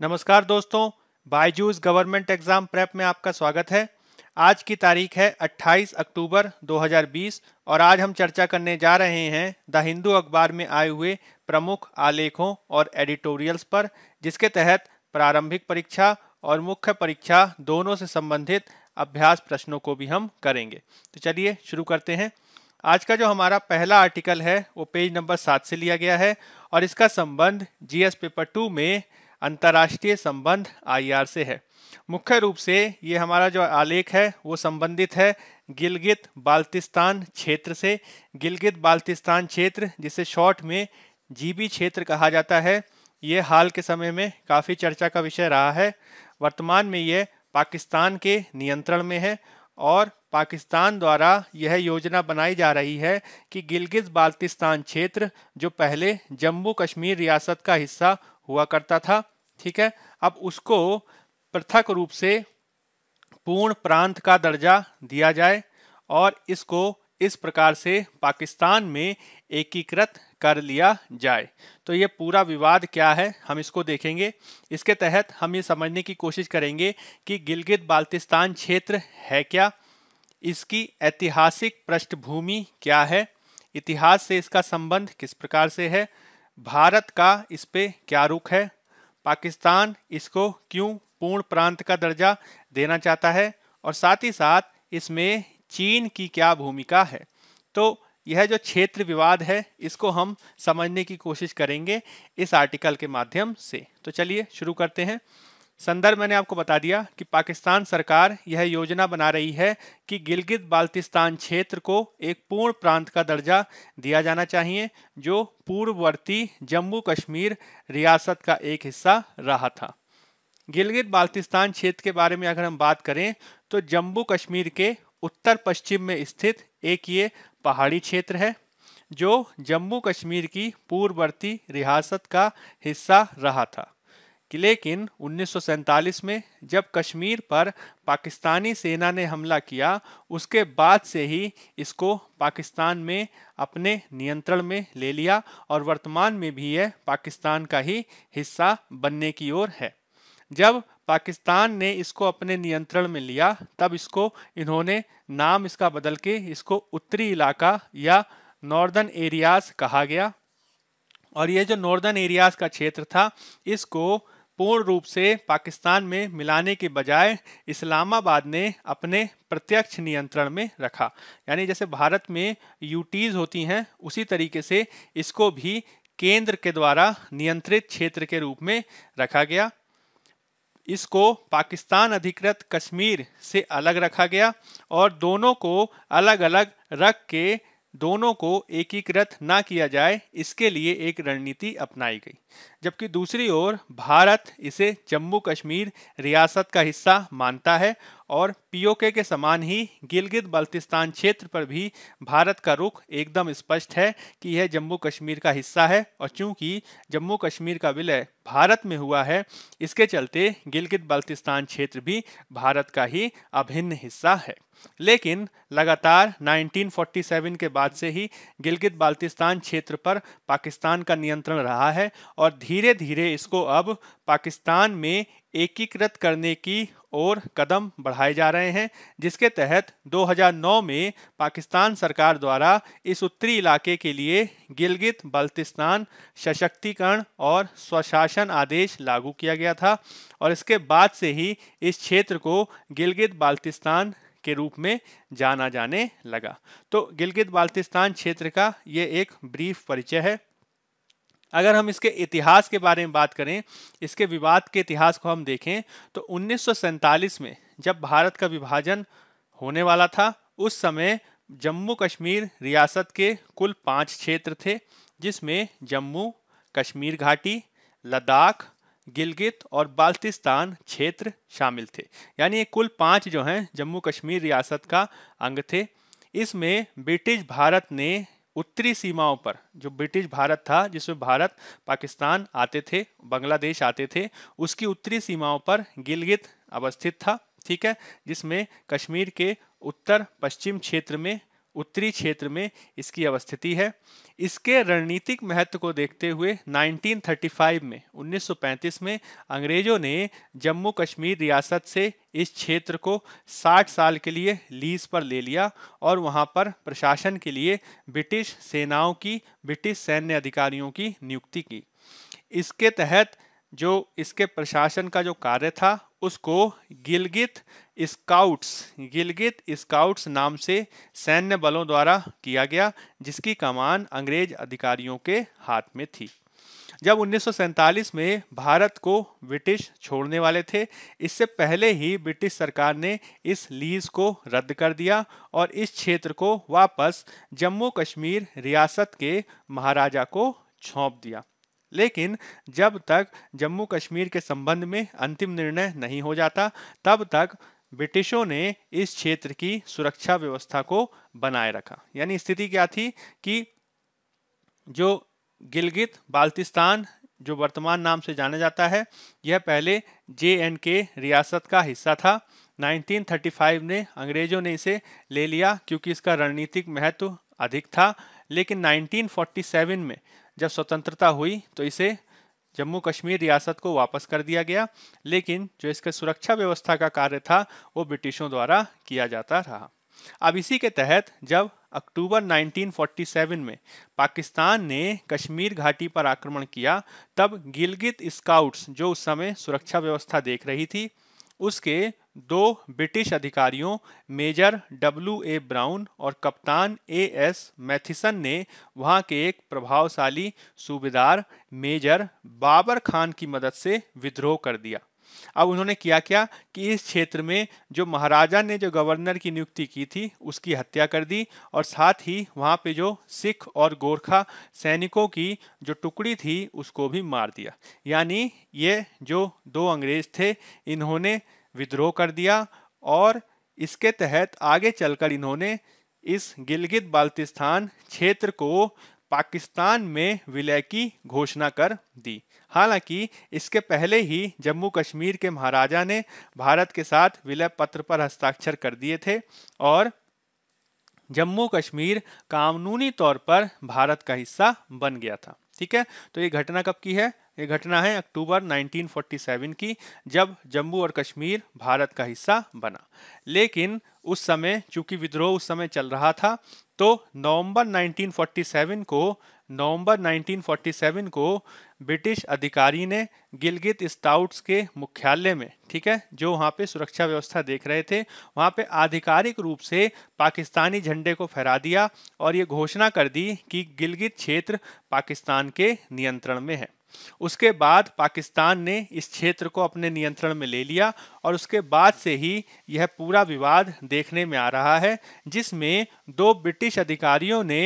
नमस्कार दोस्तों Byju's government exam prep में आपका स्वागत है आज की तारीख है 28 अक्टूबर 2020 और आज हम चर्चा करने जा रहे हैं द हिंदू अखबार में आए हुए प्रमुख आलेखों और एडिटोरियल्स पर जिसके तहत प्रारंभिक परीक्षा और मुख्य परीक्षा दोनों से संबंधित अभ्यास प्रश्नों को भी हम करेंगे तो चलिए शुरू करते हैं आज का जो हमारा पहला आर्टिकल है वो पेज नंबर सात से लिया गया है और इसका संबंध जीएस पेपर टू में अंतर्राष्ट्रीय संबंध आईआर से है मुख्य रूप से ये हमारा जो आलेख है वो संबंधित है गिलगित बाल्टिस्तान क्षेत्र से गिलगित बाल्तिस्तान क्षेत्र जिसे शॉर्ट में जीबी क्षेत्र कहा जाता है ये हाल के समय में काफ़ी चर्चा का विषय रहा है वर्तमान में यह पाकिस्तान के नियंत्रण में है और पाकिस्तान द्वारा यह योजना बनाई जा रही है कि गिलगित बाल्टिस्तान क्षेत्र जो पहले जम्मू कश्मीर रियासत का हिस्सा हुआ करता था ठीक है अब उसको पृथक रूप से पूर्ण प्रांत का दर्जा दिया जाए और इसको इस प्रकार से पाकिस्तान में एकीकृत कर लिया जाए तो ये पूरा विवाद क्या है हम इसको देखेंगे इसके तहत हम ये समझने की कोशिश करेंगे कि गिलगित बाल्टिस्तान क्षेत्र है क्या इसकी ऐतिहासिक पृष्ठभूमि क्या है इतिहास से इसका संबंध किस प्रकार से है भारत का इस पे क्या रुख है पाकिस्तान इसको क्यों पूर्ण प्रांत का दर्जा देना चाहता है और साथ ही साथ इसमें चीन की क्या भूमिका है तो यह जो क्षेत्र विवाद है इसको हम समझने की कोशिश करेंगे इस आर्टिकल के माध्यम से तो चलिए शुरू करते हैं संदर्भ मैंने आपको बता दिया कि पाकिस्तान सरकार यह योजना बना रही है कि गिलगित बाल्तिस्तान क्षेत्र को एक पूर्ण प्रांत का दर्जा दिया जाना चाहिए जो पूर्ववर्ती जम्मू कश्मीर रियासत का एक हिस्सा रहा था गिलगित बाल्तिस्तान क्षेत्र के बारे में अगर हम बात करें तो जम्मू कश्मीर के उत्तर पश्चिम में स्थित एक ये पहाड़ी क्षेत्र है जो जम्मू कश्मीर की पूर्ववर्ती रियासत का हिस्सा रहा था कि लेकिन उन्नीस में जब कश्मीर पर पाकिस्तानी सेना ने हमला किया उसके बाद से ही इसको पाकिस्तान में अपने नियंत्रण में ले लिया और वर्तमान में भी यह पाकिस्तान का ही हिस्सा बनने की ओर है जब पाकिस्तान ने इसको अपने नियंत्रण में लिया तब इसको इन्होंने नाम इसका बदल के इसको उत्तरी इलाका या नॉर्दर्न एरियाज कहा गया और ये जो नॉर्दर्न एरियाज का क्षेत्र था इसको पूर्ण रूप से पाकिस्तान में मिलाने के बजाय इस्लामाबाद ने अपने प्रत्यक्ष नियंत्रण में रखा यानी जैसे भारत में यूटीज होती हैं उसी तरीके से इसको भी केंद्र के द्वारा नियंत्रित क्षेत्र के रूप में रखा गया इसको पाकिस्तान अधिकृत कश्मीर से अलग रखा गया और दोनों को अलग अलग रख के दोनों को एकीकृत ना किया जाए इसके लिए एक रणनीति अपनाई गई जबकि दूसरी ओर भारत इसे जम्मू कश्मीर रियासत का हिस्सा मानता है और पीओके के समान ही गिलगित बल्तिस्तान क्षेत्र पर भी भारत का रुख एकदम स्पष्ट है कि यह जम्मू कश्मीर का हिस्सा है और चूंकि जम्मू कश्मीर का विलय भारत में हुआ है इसके चलते गिलगित बल्तिस्तान क्षेत्र भी भारत का ही अभिन्न हिस्सा है लेकिन लगातार 1947 के बाद से ही गिलगित बाल्तिस्तान क्षेत्र पर पाकिस्तान का नियंत्रण रहा है और धीरे धीरे इसको अब पाकिस्तान में एकीकृत करने की ओर कदम बढ़ाए जा रहे हैं जिसके तहत 2009 में पाकिस्तान सरकार द्वारा इस उत्तरी इलाके के लिए गिलगित बल्तिस्तान सशक्तिकरण और स्वशासन आदेश लागू किया गया था और इसके बाद से ही इस क्षेत्र को गिलगित बाल्तिस्तान के रूप में जाना जाने लगा तो गिलगित बाल्तिस्तान क्षेत्र का ये एक ब्रीफ परिचय है अगर हम इसके इतिहास के बारे में बात करें इसके विवाद के इतिहास को हम देखें तो उन्नीस में जब भारत का विभाजन होने वाला था उस समय जम्मू कश्मीर रियासत के कुल पाँच क्षेत्र थे जिसमें जम्मू कश्मीर घाटी लद्दाख गिलगित और बाल्तिस्तान क्षेत्र शामिल थे यानी ये कुल पाँच जो हैं जम्मू कश्मीर रियासत का अंग थे इसमें ब्रिटिश भारत ने उत्तरी सीमाओं पर जो ब्रिटिश भारत था जिसमें भारत पाकिस्तान आते थे बांग्लादेश आते थे उसकी उत्तरी सीमाओं पर गिलगित अवस्थित था ठीक है जिसमें कश्मीर के उत्तर पश्चिम क्षेत्र में उत्तरी क्षेत्र में इसकी अवस्थिति है इसके रणनीतिक महत्व को देखते हुए 1935 में 1935 में अंग्रेजों ने जम्मू कश्मीर रियासत से इस क्षेत्र को 60 साल के लिए लीज पर ले लिया और वहां पर प्रशासन के लिए ब्रिटिश सेनाओं की ब्रिटिश सैन्य अधिकारियों की नियुक्ति की इसके तहत जो इसके प्रशासन का जो कार्य था उसको गिलगित स्काउट्स गिलगित स्काउट्स नाम से सैन्य बलों द्वारा किया गया जिसकी कमान अंग्रेज अधिकारियों के हाथ में थी जब उन्नीस में भारत को ब्रिटिश छोड़ने वाले थे इससे पहले ही ब्रिटिश सरकार ने इस लीज को रद्द कर दिया और इस क्षेत्र को वापस जम्मू कश्मीर रियासत के महाराजा को छोंप दिया लेकिन जब तक जम्मू कश्मीर के संबंध में अंतिम निर्णय नहीं हो जाता तब तक ब्रिटिशों ने इस क्षेत्र की सुरक्षा व्यवस्था को बनाए रखा यानी स्थिति क्या थी कि जो गिलगित बाल्टिस्तान जो वर्तमान नाम से जाना जाता है यह पहले जे एंड के रियासत का हिस्सा था 1935 ने अंग्रेजों ने इसे ले लिया क्योंकि इसका रणनीतिक महत्व अधिक था लेकिन 1947 में जब स्वतंत्रता हुई तो इसे जम्मू कश्मीर रियासत को वापस कर दिया गया लेकिन जो इसके सुरक्षा व्यवस्था का कार्य था वो ब्रिटिशों द्वारा किया जाता रहा अब इसी के तहत जब अक्टूबर 1947 में पाकिस्तान ने कश्मीर घाटी पर आक्रमण किया तब गिलगित स्काउट्स जो उस समय सुरक्षा व्यवस्था देख रही थी उसके दो ब्रिटिश अधिकारियों मेजर डब्ल्यू ए ब्राउन और कप्तान ए एस मैथिसन ने वहां के एक प्रभावशाली सूबेदार मेजर बाबर खान की मदद से विद्रोह कर दिया अब उन्होंने किया क्या कि इस क्षेत्र में जो महाराजा ने जो गवर्नर की नियुक्ति की थी उसकी हत्या कर दी और साथ ही वहाँ पे जो सिख और गोरखा सैनिकों की जो टुकड़ी थी उसको भी मार दिया यानी ये जो दो अंग्रेज थे इन्होंने विद्रोह कर दिया और इसके तहत आगे चलकर इन्होंने इस गिलगित बाल्तिस्तान क्षेत्र को पाकिस्तान में विलय की घोषणा कर दी हालांकि इसके पहले ही जम्मू कश्मीर के महाराजा ने भारत के साथ विलय पत्र पर हस्ताक्षर कर दिए थे और जम्मू कश्मीर कानूनी तौर पर भारत का हिस्सा बन गया था ठीक है तो ये घटना कब की है ये घटना है अक्टूबर 1947 की जब जम्मू और कश्मीर भारत का हिस्सा बना लेकिन उस समय चूंकि विद्रोह उस समय चल रहा था तो नवंबर 1947 को नवंबर 1947 को ब्रिटिश अधिकारी ने गिलगित स्टाउट्स के मुख्यालय में ठीक है जो वहाँ पे सुरक्षा व्यवस्था देख रहे थे वहाँ पे आधिकारिक रूप से पाकिस्तानी झंडे को फहरा दिया और ये घोषणा कर दी कि गिलगित क्षेत्र पाकिस्तान के नियंत्रण में है उसके बाद पाकिस्तान ने इस क्षेत्र को अपने नियंत्रण में ले लिया और उसके बाद से ही यह पूरा विवाद देखने में आ रहा है जिसमें दो ब्रिटिश अधिकारियों ने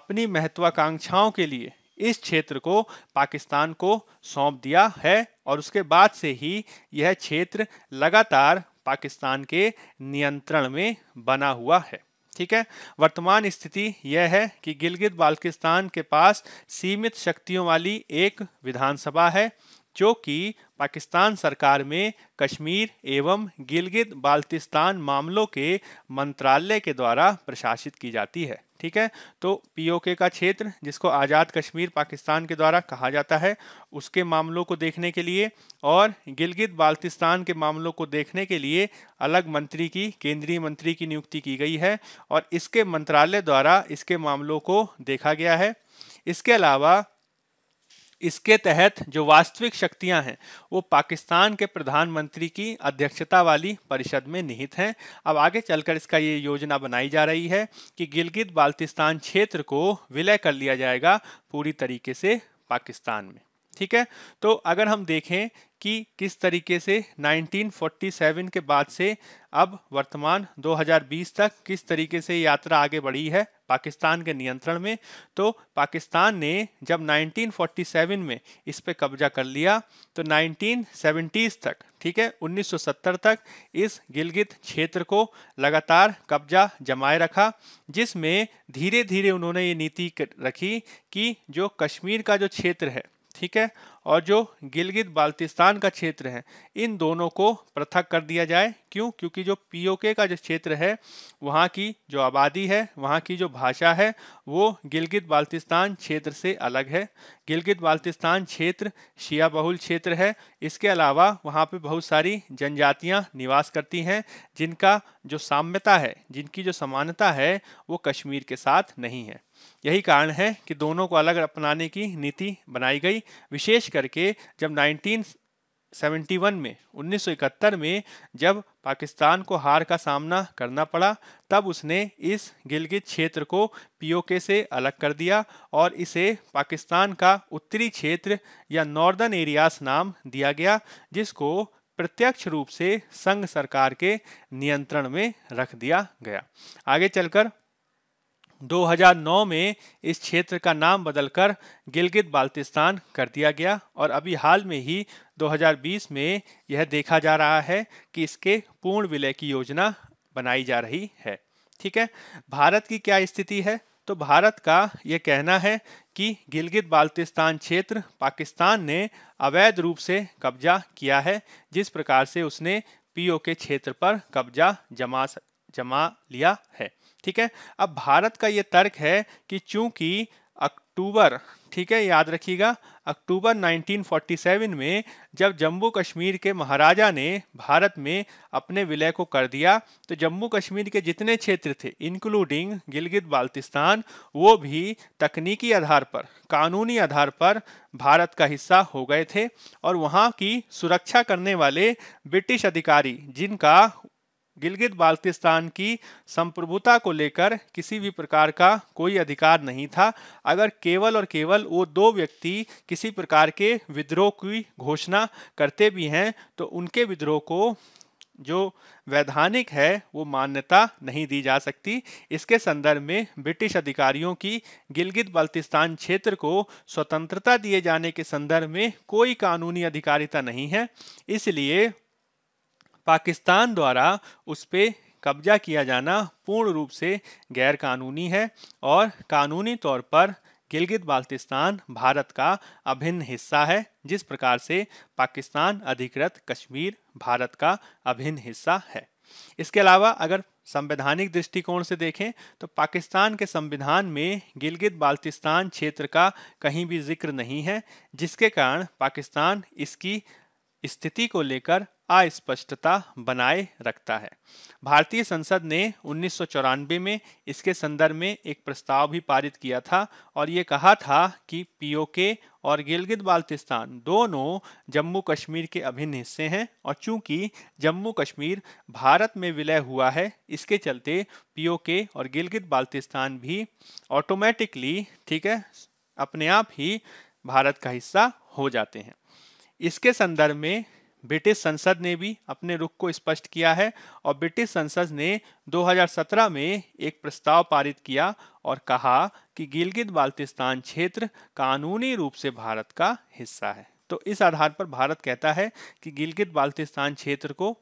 अपनी महत्वाकांक्षाओं के लिए इस क्षेत्र को पाकिस्तान को सौंप दिया है और उसके बाद से ही यह क्षेत्र लगातार पाकिस्तान के नियंत्रण में बना हुआ है ठीक है वर्तमान स्थिति यह है कि गिलगित बाल्किस्तान के पास सीमित शक्तियों वाली एक विधानसभा है जो कि पाकिस्तान सरकार में कश्मीर एवं गिलगित बाल्तिस्तान मामलों के मंत्रालय के द्वारा प्रशासित की जाती है ठीक है तो पीओके का क्षेत्र जिसको आज़ाद कश्मीर पाकिस्तान के द्वारा कहा जाता है उसके मामलों को देखने के लिए और गिलगित बाल्तिस्तान के मामलों को देखने के लिए अलग मंत्री की केंद्रीय मंत्री की नियुक्ति की गई है और इसके मंत्रालय द्वारा इसके मामलों को देखा गया है इसके अलावा इसके तहत जो वास्तविक शक्तियां हैं वो पाकिस्तान के प्रधानमंत्री की अध्यक्षता वाली परिषद में निहित हैं अब आगे चलकर इसका ये योजना बनाई जा रही है कि गिलगित बाल्तिस्तान क्षेत्र को विलय कर लिया जाएगा पूरी तरीके से पाकिस्तान में ठीक है तो अगर हम देखें कि किस तरीके से 1947 के बाद से अब वर्तमान 2020 तक किस तरीके से यात्रा आगे बढ़ी है पाकिस्तान के नियंत्रण में तो पाकिस्तान ने जब 1947 में इस पे कब्जा कर लिया तो 1970s तक ठीक है 1970 तक इस गिलगित क्षेत्र को लगातार कब्जा जमाए रखा जिसमें धीरे धीरे उन्होंने ये नीति रखी कि जो कश्मीर का जो क्षेत्र है ठीक है और जो गिलगित बाल्तिस्तान का क्षेत्र है इन दोनों को पृथक कर दिया जाए क्यों क्योंकि जो पीओके का जो क्षेत्र है वहाँ की जो आबादी है वहाँ की जो भाषा है वो गिलगित बाल्तिस्तान क्षेत्र से अलग है गिलगित बाल्तिस्तान क्षेत्र शिया बहुल क्षेत्र है इसके अलावा वहाँ पे बहुत सारी जनजातियाँ निवास करती हैं जिनका जो साम्यता है जिनकी जो समानता है वो कश्मीर के साथ नहीं है यही कारण है कि दोनों को अलग अपनाने की नीति बनाई गई विशेष करके जब 1971 में 1971 में जब पाकिस्तान को हार का सामना करना पड़ा तब उसने इस गिलगित क्षेत्र को पीओके से अलग कर दिया और इसे पाकिस्तान का उत्तरी क्षेत्र या नॉर्दर्न एरियाज नाम दिया गया जिसको प्रत्यक्ष रूप से संघ सरकार के नियंत्रण में रख दिया गया आगे चलकर 2009 में इस क्षेत्र का नाम बदलकर गिलगित बाल्टिस्तान कर दिया गया और अभी हाल में ही 2020 में यह देखा जा रहा है कि इसके पूर्ण विलय की योजना बनाई जा रही है ठीक है भारत की क्या स्थिति है तो भारत का यह कहना है कि गिलगित बाल्टिस्तान क्षेत्र पाकिस्तान ने अवैध रूप से कब्जा किया है जिस प्रकार से उसने पीओ के क्षेत्र पर कब्जा जमा जमा लिया है ठीक है अब भारत का ये तर्क है कि चूंकि अक्टूबर ठीक है याद रखिएगा अक्टूबर 1947 में जब जम्मू कश्मीर के महाराजा ने भारत में अपने विलय को कर दिया तो जम्मू कश्मीर के जितने क्षेत्र थे इंक्लूडिंग गिलगित बाल्टिस्तान वो भी तकनीकी आधार पर कानूनी आधार पर भारत का हिस्सा हो गए थे और वहाँ की सुरक्षा करने वाले ब्रिटिश अधिकारी जिनका गिलगित बाल्तिस्तान की संप्रभुता को लेकर किसी भी प्रकार का कोई अधिकार नहीं था अगर केवल और केवल वो दो व्यक्ति किसी प्रकार के विद्रोह की घोषणा करते भी हैं तो उनके विद्रोह को जो वैधानिक है वो मान्यता नहीं दी जा सकती इसके संदर्भ में ब्रिटिश अधिकारियों की गिलगित बल्तिस्तान क्षेत्र को स्वतंत्रता दिए जाने के संदर्भ में कोई कानूनी अधिकारिता नहीं है इसलिए पाकिस्तान द्वारा उस पर कब्जा किया जाना पूर्ण रूप से गैरकानूनी है और कानूनी तौर पर गिलगित बाल्टिस्तान भारत का अभिन्न हिस्सा है जिस प्रकार से पाकिस्तान अधिकृत कश्मीर भारत का अभिन्न हिस्सा है इसके अलावा अगर संवैधानिक दृष्टिकोण से देखें तो पाकिस्तान के संविधान में गिलगित बाल्टिस्तान क्षेत्र का कहीं भी जिक्र नहीं है जिसके कारण पाकिस्तान इसकी स्थिति को लेकर अस्पष्टता बनाए रखता है भारतीय संसद ने उन्नीस में इसके संदर्भ में एक प्रस्ताव भी पारित किया था और ये कहा था कि पीओके और गिलगित बाल्तिस्तान दोनों जम्मू कश्मीर के अभिन्न हिस्से हैं और चूंकि जम्मू कश्मीर भारत में विलय हुआ है इसके चलते पीओके और गिलगित बाल्तिस्तान भी ऑटोमेटिकली ठीक है अपने आप ही भारत का हिस्सा हो जाते हैं इसके संदर्भ में ब्रिटिश संसद ने भी अपने रुख को स्पष्ट किया है और ब्रिटिश संसद ने 2017 में एक प्रस्ताव पारित किया और कहा कि गिलगित बाल्टिस्तान क्षेत्र कानूनी रूप से भारत का हिस्सा है तो इस आधार पर भारत कहता है कि गिलगित बाल्टिस्तान क्षेत्र को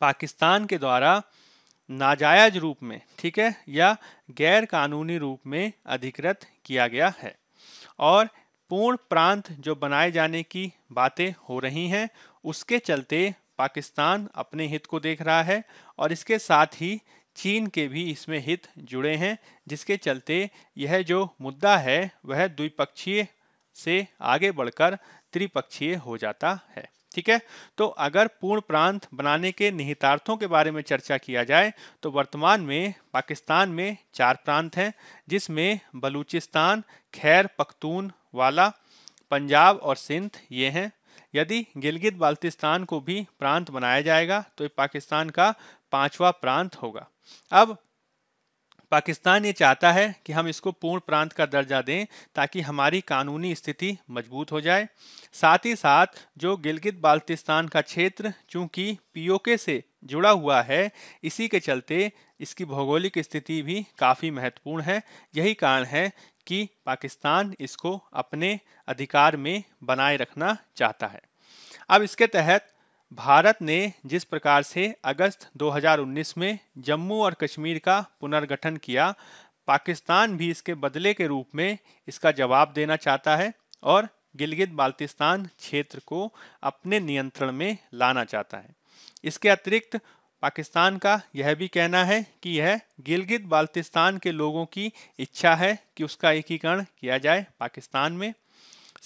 पाकिस्तान के द्वारा नाजायज रूप में ठीक है या गैर कानूनी रूप में अधिकृत किया गया है और पूर्ण प्रांत जो बनाए जाने की बातें हो रही हैं उसके चलते पाकिस्तान अपने हित को देख रहा है और इसके साथ ही चीन के भी इसमें हित जुड़े हैं जिसके चलते यह जो मुद्दा है वह द्विपक्षीय से आगे बढ़कर त्रिपक्षीय हो जाता है ठीक है तो अगर पूर्ण प्रांत बनाने के निहितार्थों के बारे में चर्चा किया जाए तो वर्तमान में पाकिस्तान में चार प्रांत हैं जिसमें बलूचिस्तान खैर पख्तून वाला पंजाब और सिंध ये हैं यदि गिलगित बाल्टिस्तान को भी प्रांत बनाया जाएगा तो ये पाकिस्तान का पांचवा प्रांत होगा अब पाकिस्तान ये चाहता है कि हम इसको पूर्ण प्रांत का दर्जा दें ताकि हमारी कानूनी स्थिति मजबूत हो जाए साथ ही साथ जो गिलगित बाल्टिस्तान का क्षेत्र चूंकि पीओके से जुड़ा हुआ है इसी के चलते इसकी भौगोलिक स्थिति भी काफ़ी महत्वपूर्ण है यही कारण है कि पाकिस्तान इसको अपने अधिकार में बनाए रखना चाहता है अब इसके तहत भारत ने जिस प्रकार से अगस्त 2019 में जम्मू और कश्मीर का पुनर्गठन किया पाकिस्तान भी इसके बदले के रूप में इसका जवाब देना चाहता है और गिलगित बाल्तिस्तान क्षेत्र को अपने नियंत्रण में लाना चाहता है इसके अतिरिक्त पाकिस्तान का यह भी कहना है कि यह गिलगित बाल्तिस्तान के लोगों की इच्छा है कि उसका एकीकरण किया जाए पाकिस्तान में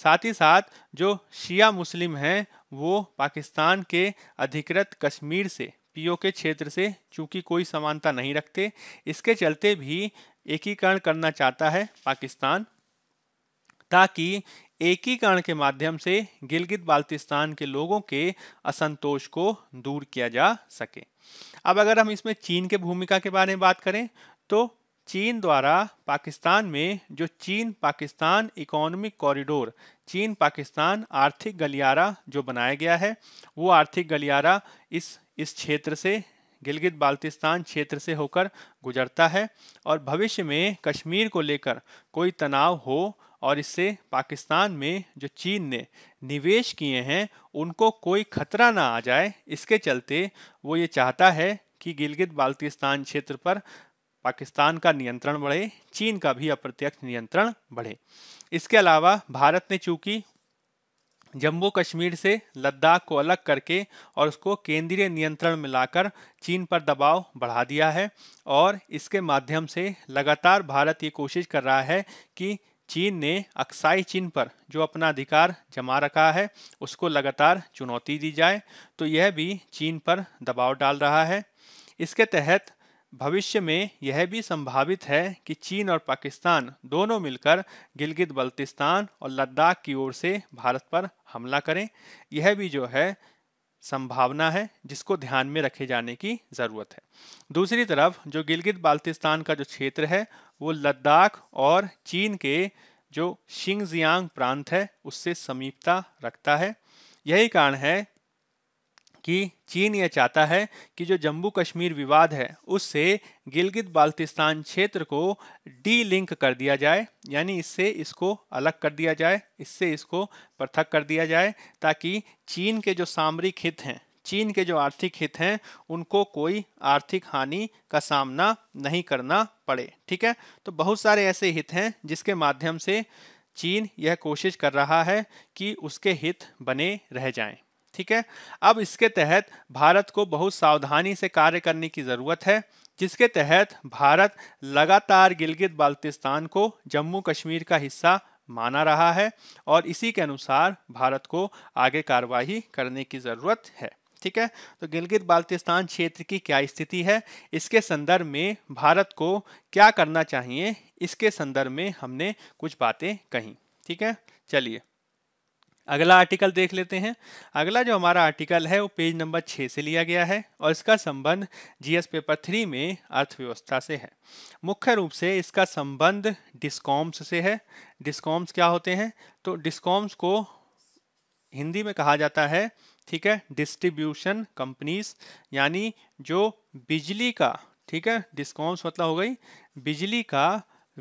साथ ही साथ जो शिया मुस्लिम हैं वो पाकिस्तान के अधिकृत कश्मीर से पीओ के क्षेत्र से चूंकि कोई समानता नहीं रखते इसके चलते भी एकीकरण करना चाहता है पाकिस्तान ताकि एकीकरण के माध्यम से गिलगित बाल्टिस्तान के लोगों के असंतोष को दूर किया जा सके अब अगर हम इसमें चीन के भूमिका के बारे में बात करें तो चीन द्वारा पाकिस्तान में जो चीन पाकिस्तान इकोनॉमिक कॉरिडोर चीन पाकिस्तान आर्थिक गलियारा जो बनाया गया है वो आर्थिक गलियारा इस इस क्षेत्र से गिलगित बाल्टिस्तान क्षेत्र से होकर गुजरता है और भविष्य में कश्मीर को लेकर कोई तनाव हो और इससे पाकिस्तान में जो चीन ने निवेश किए हैं उनको कोई खतरा ना आ जाए इसके चलते वो ये चाहता है कि गिलगित बाल्टिस्तान क्षेत्र पर पाकिस्तान का नियंत्रण बढ़े चीन का भी अप्रत्यक्ष नियंत्रण बढ़े इसके अलावा भारत ने चूंकि जम्मू कश्मीर से लद्दाख को अलग करके और उसको केंद्रीय नियंत्रण में लाकर चीन पर दबाव बढ़ा दिया है और इसके माध्यम से लगातार भारत ये कोशिश कर रहा है कि चीन ने अक्साई चिन्ह पर जो अपना अधिकार जमा रखा है उसको लगातार चुनौती दी जाए तो यह भी चीन पर दबाव डाल रहा है इसके तहत भविष्य में यह भी संभावित है कि चीन और पाकिस्तान दोनों मिलकर गिलगित बल्तिस्तान और लद्दाख की ओर से भारत पर हमला करें यह भी जो है संभावना है जिसको ध्यान में रखे जाने की ज़रूरत है दूसरी तरफ जो गिलगित बाल्तिस्तान का जो क्षेत्र है वो लद्दाख और चीन के जो शिंगजियांग प्रांत है उससे समीपता रखता है यही कारण है कि चीन यह चाहता है कि जो जम्मू कश्मीर विवाद है उससे गिलगित बाल्तिस्तान क्षेत्र को डी लिंक कर दिया जाए यानी इससे इसको अलग कर दिया जाए इससे इसको पृथक कर दिया जाए ताकि चीन के जो सामरिक हित हैं चीन के जो आर्थिक हित हैं उनको कोई आर्थिक हानि का सामना नहीं करना पड़े ठीक है तो बहुत सारे ऐसे हित हैं जिसके माध्यम से चीन यह कोशिश कर रहा है कि उसके हित बने रह जाएं ठीक है अब इसके तहत भारत को बहुत सावधानी से कार्य करने की ज़रूरत है जिसके तहत भारत लगातार गिलगित बाल्तिस्तान को जम्मू कश्मीर का हिस्सा माना रहा है और इसी के अनुसार भारत को आगे कार्रवाई करने की ज़रूरत है ठीक है तो गिलगित बाल्टिस्तान क्षेत्र की क्या स्थिति है इसके संदर्भ में भारत को क्या करना चाहिए इसके संदर्भ में हमने कुछ बातें कही ठीक है चलिए अगला आर्टिकल देख लेते हैं अगला जो हमारा आर्टिकल है वो पेज नंबर छः से लिया गया है और इसका संबंध जीएस पेपर थ्री में अर्थव्यवस्था से है मुख्य रूप से इसका संबंध डिस्कॉम्स से है डिस्कॉम्स क्या होते हैं तो डिस्कॉम्स को हिंदी में कहा जाता है ठीक है डिस्ट्रीब्यूशन कंपनीज यानी जो बिजली का ठीक है डिस्कॉम्स मतलब हो गई बिजली का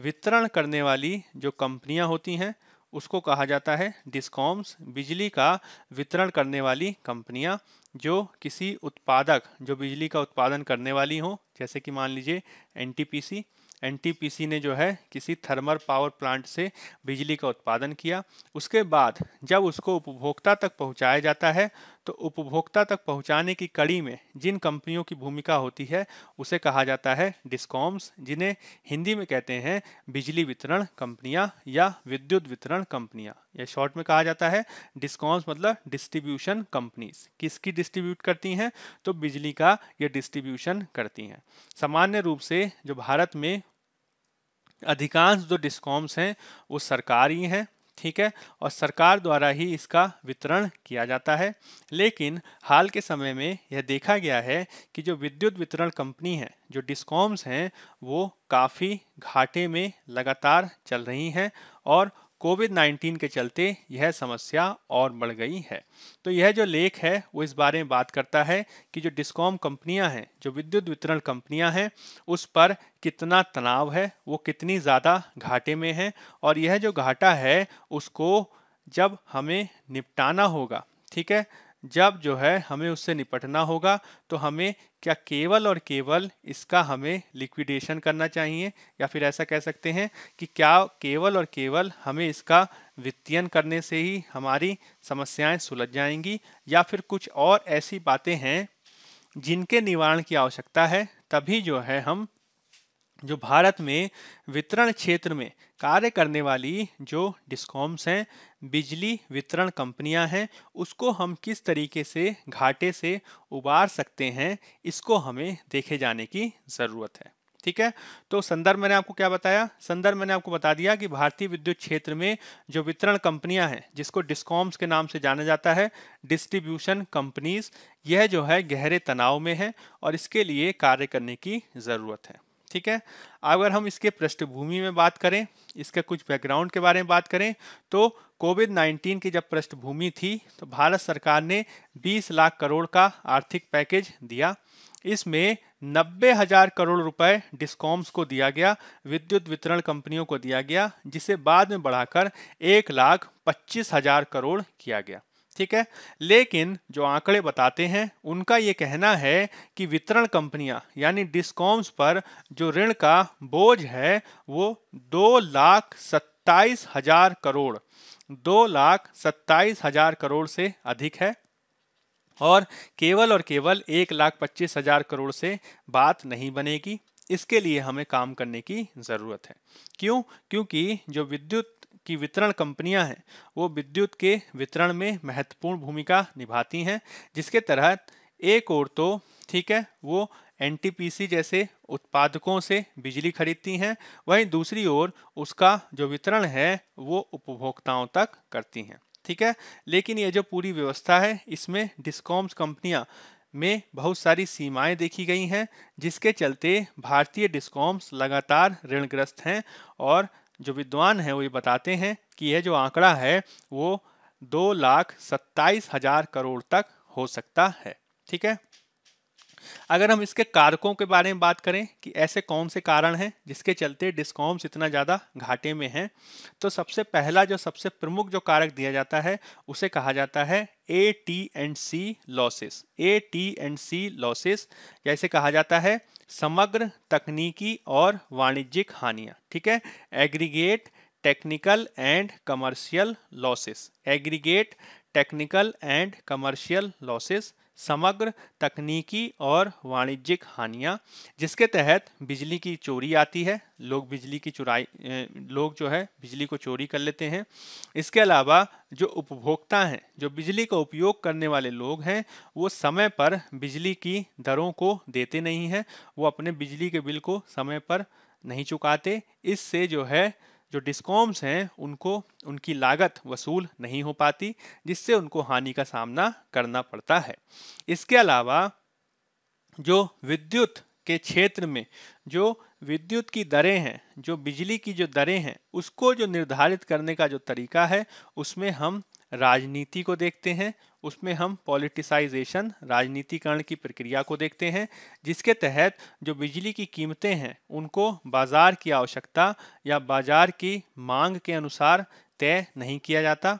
वितरण करने वाली जो कंपनियां होती हैं उसको कहा जाता है डिस्कॉम्स बिजली का वितरण करने वाली कंपनियां जो किसी उत्पादक जो बिजली का उत्पादन करने वाली हों जैसे कि मान लीजिए एनटीपीसी एनटीपीसी ने जो है किसी थर्मल पावर प्लांट से बिजली का उत्पादन किया उसके बाद जब उसको उपभोक्ता तक पहुंचाया जाता है तो उपभोक्ता तक पहुंचाने की कड़ी में जिन कंपनियों की भूमिका होती है उसे कहा जाता है डिस्कॉम्स जिन्हें हिंदी में कहते हैं बिजली वितरण कंपनियां या विद्युत वितरण कंपनियां या शॉर्ट में कहा जाता है डिस्कॉम्स मतलब डिस्ट्रीब्यूशन कंपनीज किसकी डिस्ट्रीब्यूट करती हैं तो बिजली का ये डिस्ट्रीब्यूशन करती हैं सामान्य रूप से जो भारत में अधिकांश जो डिस्कॉम्स हैं वो सरकारी हैं ठीक है और सरकार द्वारा ही इसका वितरण किया जाता है लेकिन हाल के समय में यह देखा गया है कि जो विद्युत वितरण कंपनी है जो डिस्कॉम्स हैं वो काफ़ी घाटे में लगातार चल रही हैं और कोविड 19 के चलते यह समस्या और बढ़ गई है तो यह जो लेख है वो इस बारे में बात करता है कि जो डिस्कॉम कंपनियां हैं जो विद्युत वितरण कंपनियां हैं उस पर कितना तनाव है वो कितनी ज़्यादा घाटे में है और यह जो घाटा है उसको जब हमें निपटाना होगा ठीक है जब जो है हमें उससे निपटना होगा तो हमें क्या केवल और केवल इसका हमें लिक्विडेशन करना चाहिए या फिर ऐसा कह सकते हैं कि क्या केवल और केवल हमें इसका वित्तीयन करने से ही हमारी समस्याएं सुलझ जाएंगी या फिर कुछ और ऐसी बातें हैं जिनके निवारण की आवश्यकता है तभी जो है हम जो भारत में वितरण क्षेत्र में कार्य करने वाली जो डिस्कॉम्स हैं बिजली वितरण कंपनियां हैं उसको हम किस तरीके से घाटे से उबार सकते हैं इसको हमें देखे जाने की ज़रूरत है ठीक है तो संदर्भ मैंने आपको क्या बताया संदर्भ मैंने आपको बता दिया कि भारतीय विद्युत क्षेत्र में जो वितरण कंपनियां हैं जिसको डिस्कॉम्स के नाम से जाना जाता है डिस्ट्रीब्यूशन कंपनीज यह जो है गहरे तनाव में है और इसके लिए कार्य करने की ज़रूरत है ठीक है अगर हम इसके पृष्ठभूमि में बात करें इसके कुछ बैकग्राउंड के बारे में बात करें तो कोविड 19 की जब पृष्ठभूमि थी तो भारत सरकार ने 20 लाख करोड़ का आर्थिक पैकेज दिया इसमें नब्बे हजार करोड़ रुपए डिस्कॉम्स को दिया गया विद्युत वितरण कंपनियों को दिया गया जिसे बाद में बढ़ाकर एक लाख पच्चीस हजार करोड़ किया गया ठीक है लेकिन जो आंकड़े बताते हैं उनका ये कहना है कि वितरण कंपनियां यानी डिस्कॉम्स पर जो ऋण का बोझ है वो दो लाख सत्ताईस हजार करोड़ दो लाख सत्ताईस हजार करोड़ से अधिक है और केवल और केवल एक लाख पच्चीस हजार करोड़ से बात नहीं बनेगी इसके लिए हमें काम करने की ज़रूरत है क्यों क्योंकि जो विद्युत की वितरण कंपनियां हैं वो विद्युत के वितरण में महत्वपूर्ण भूमिका निभाती हैं जिसके तहत एक और तो ठीक है वो एन जैसे उत्पादकों से बिजली खरीदती हैं वहीं दूसरी ओर उसका जो वितरण है वो उपभोक्ताओं तक करती हैं ठीक है लेकिन ये जो पूरी व्यवस्था है इसमें डिस्कॉम्स कंपनियां में बहुत सारी सीमाएं देखी गई हैं जिसके चलते भारतीय डिस्कॉम्स लगातार ऋणग्रस्त हैं और जो विद्वान हैं वो ये बताते हैं कि यह जो आंकड़ा है वो दो लाख सत्ताईस हजार करोड़ तक हो सकता है ठीक है अगर हम इसके कारकों के बारे में बात करें कि ऐसे कौन से कारण हैं जिसके चलते डिस्कॉम्स इतना ज़्यादा घाटे में हैं तो सबसे पहला जो सबसे प्रमुख जो कारक दिया जाता है उसे कहा जाता है A T and C losses A T and C losses या इसे कहा जाता है समग्र तकनीकी और वाणिज्यिक हानियां ठीक है aggregate technical and commercial losses aggregate technical and commercial losses समग्र तकनीकी और वाणिज्यिक हानियाँ जिसके तहत बिजली की चोरी आती है लोग बिजली की चुराई लोग जो है बिजली को चोरी कर लेते हैं इसके अलावा जो उपभोक्ता हैं जो बिजली का उपयोग करने वाले लोग हैं वो समय पर बिजली की दरों को देते नहीं हैं वो अपने बिजली के बिल को समय पर नहीं चुकाते इससे जो है जो डिस्कॉम्स हैं उनको उनकी लागत वसूल नहीं हो पाती जिससे उनको हानि का सामना करना पड़ता है इसके अलावा जो विद्युत के क्षेत्र में जो विद्युत की दरें हैं जो बिजली की जो दरें हैं उसको जो निर्धारित करने का जो तरीका है उसमें हम राजनीति को देखते हैं उसमें हम पॉलिटिसाइजेशन राजनीतिकरण की प्रक्रिया को देखते हैं जिसके तहत जो बिजली की कीमतें हैं उनको बाजार की आवश्यकता या बाजार की मांग के अनुसार तय नहीं किया जाता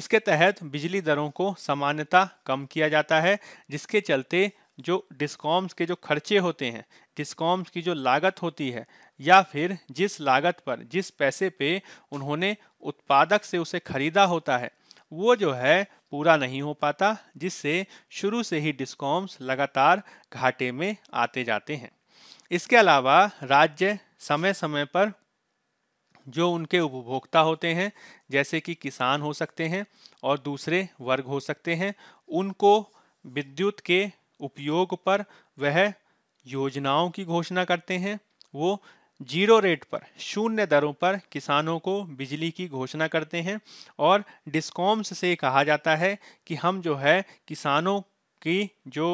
इसके तहत बिजली दरों को सामान्यता कम किया जाता है जिसके चलते जो डिस्कॉम्स के जो खर्चे होते हैं डिस्कॉम्स की जो लागत होती है या फिर जिस लागत पर जिस पैसे पे उन्होंने उत्पादक से उसे खरीदा होता है वो जो है पूरा नहीं हो पाता जिससे शुरू से ही डिस्कॉम्स लगातार घाटे में आते जाते हैं इसके अलावा राज्य समय समय पर जो उनके उपभोक्ता होते हैं जैसे कि किसान हो सकते हैं और दूसरे वर्ग हो सकते हैं उनको विद्युत के उपयोग पर वह योजनाओं की घोषणा करते हैं वो जीरो रेट पर शून्य दरों पर किसानों को बिजली की घोषणा करते हैं और डिस्कॉम्स से कहा जाता है कि हम जो है किसानों की जो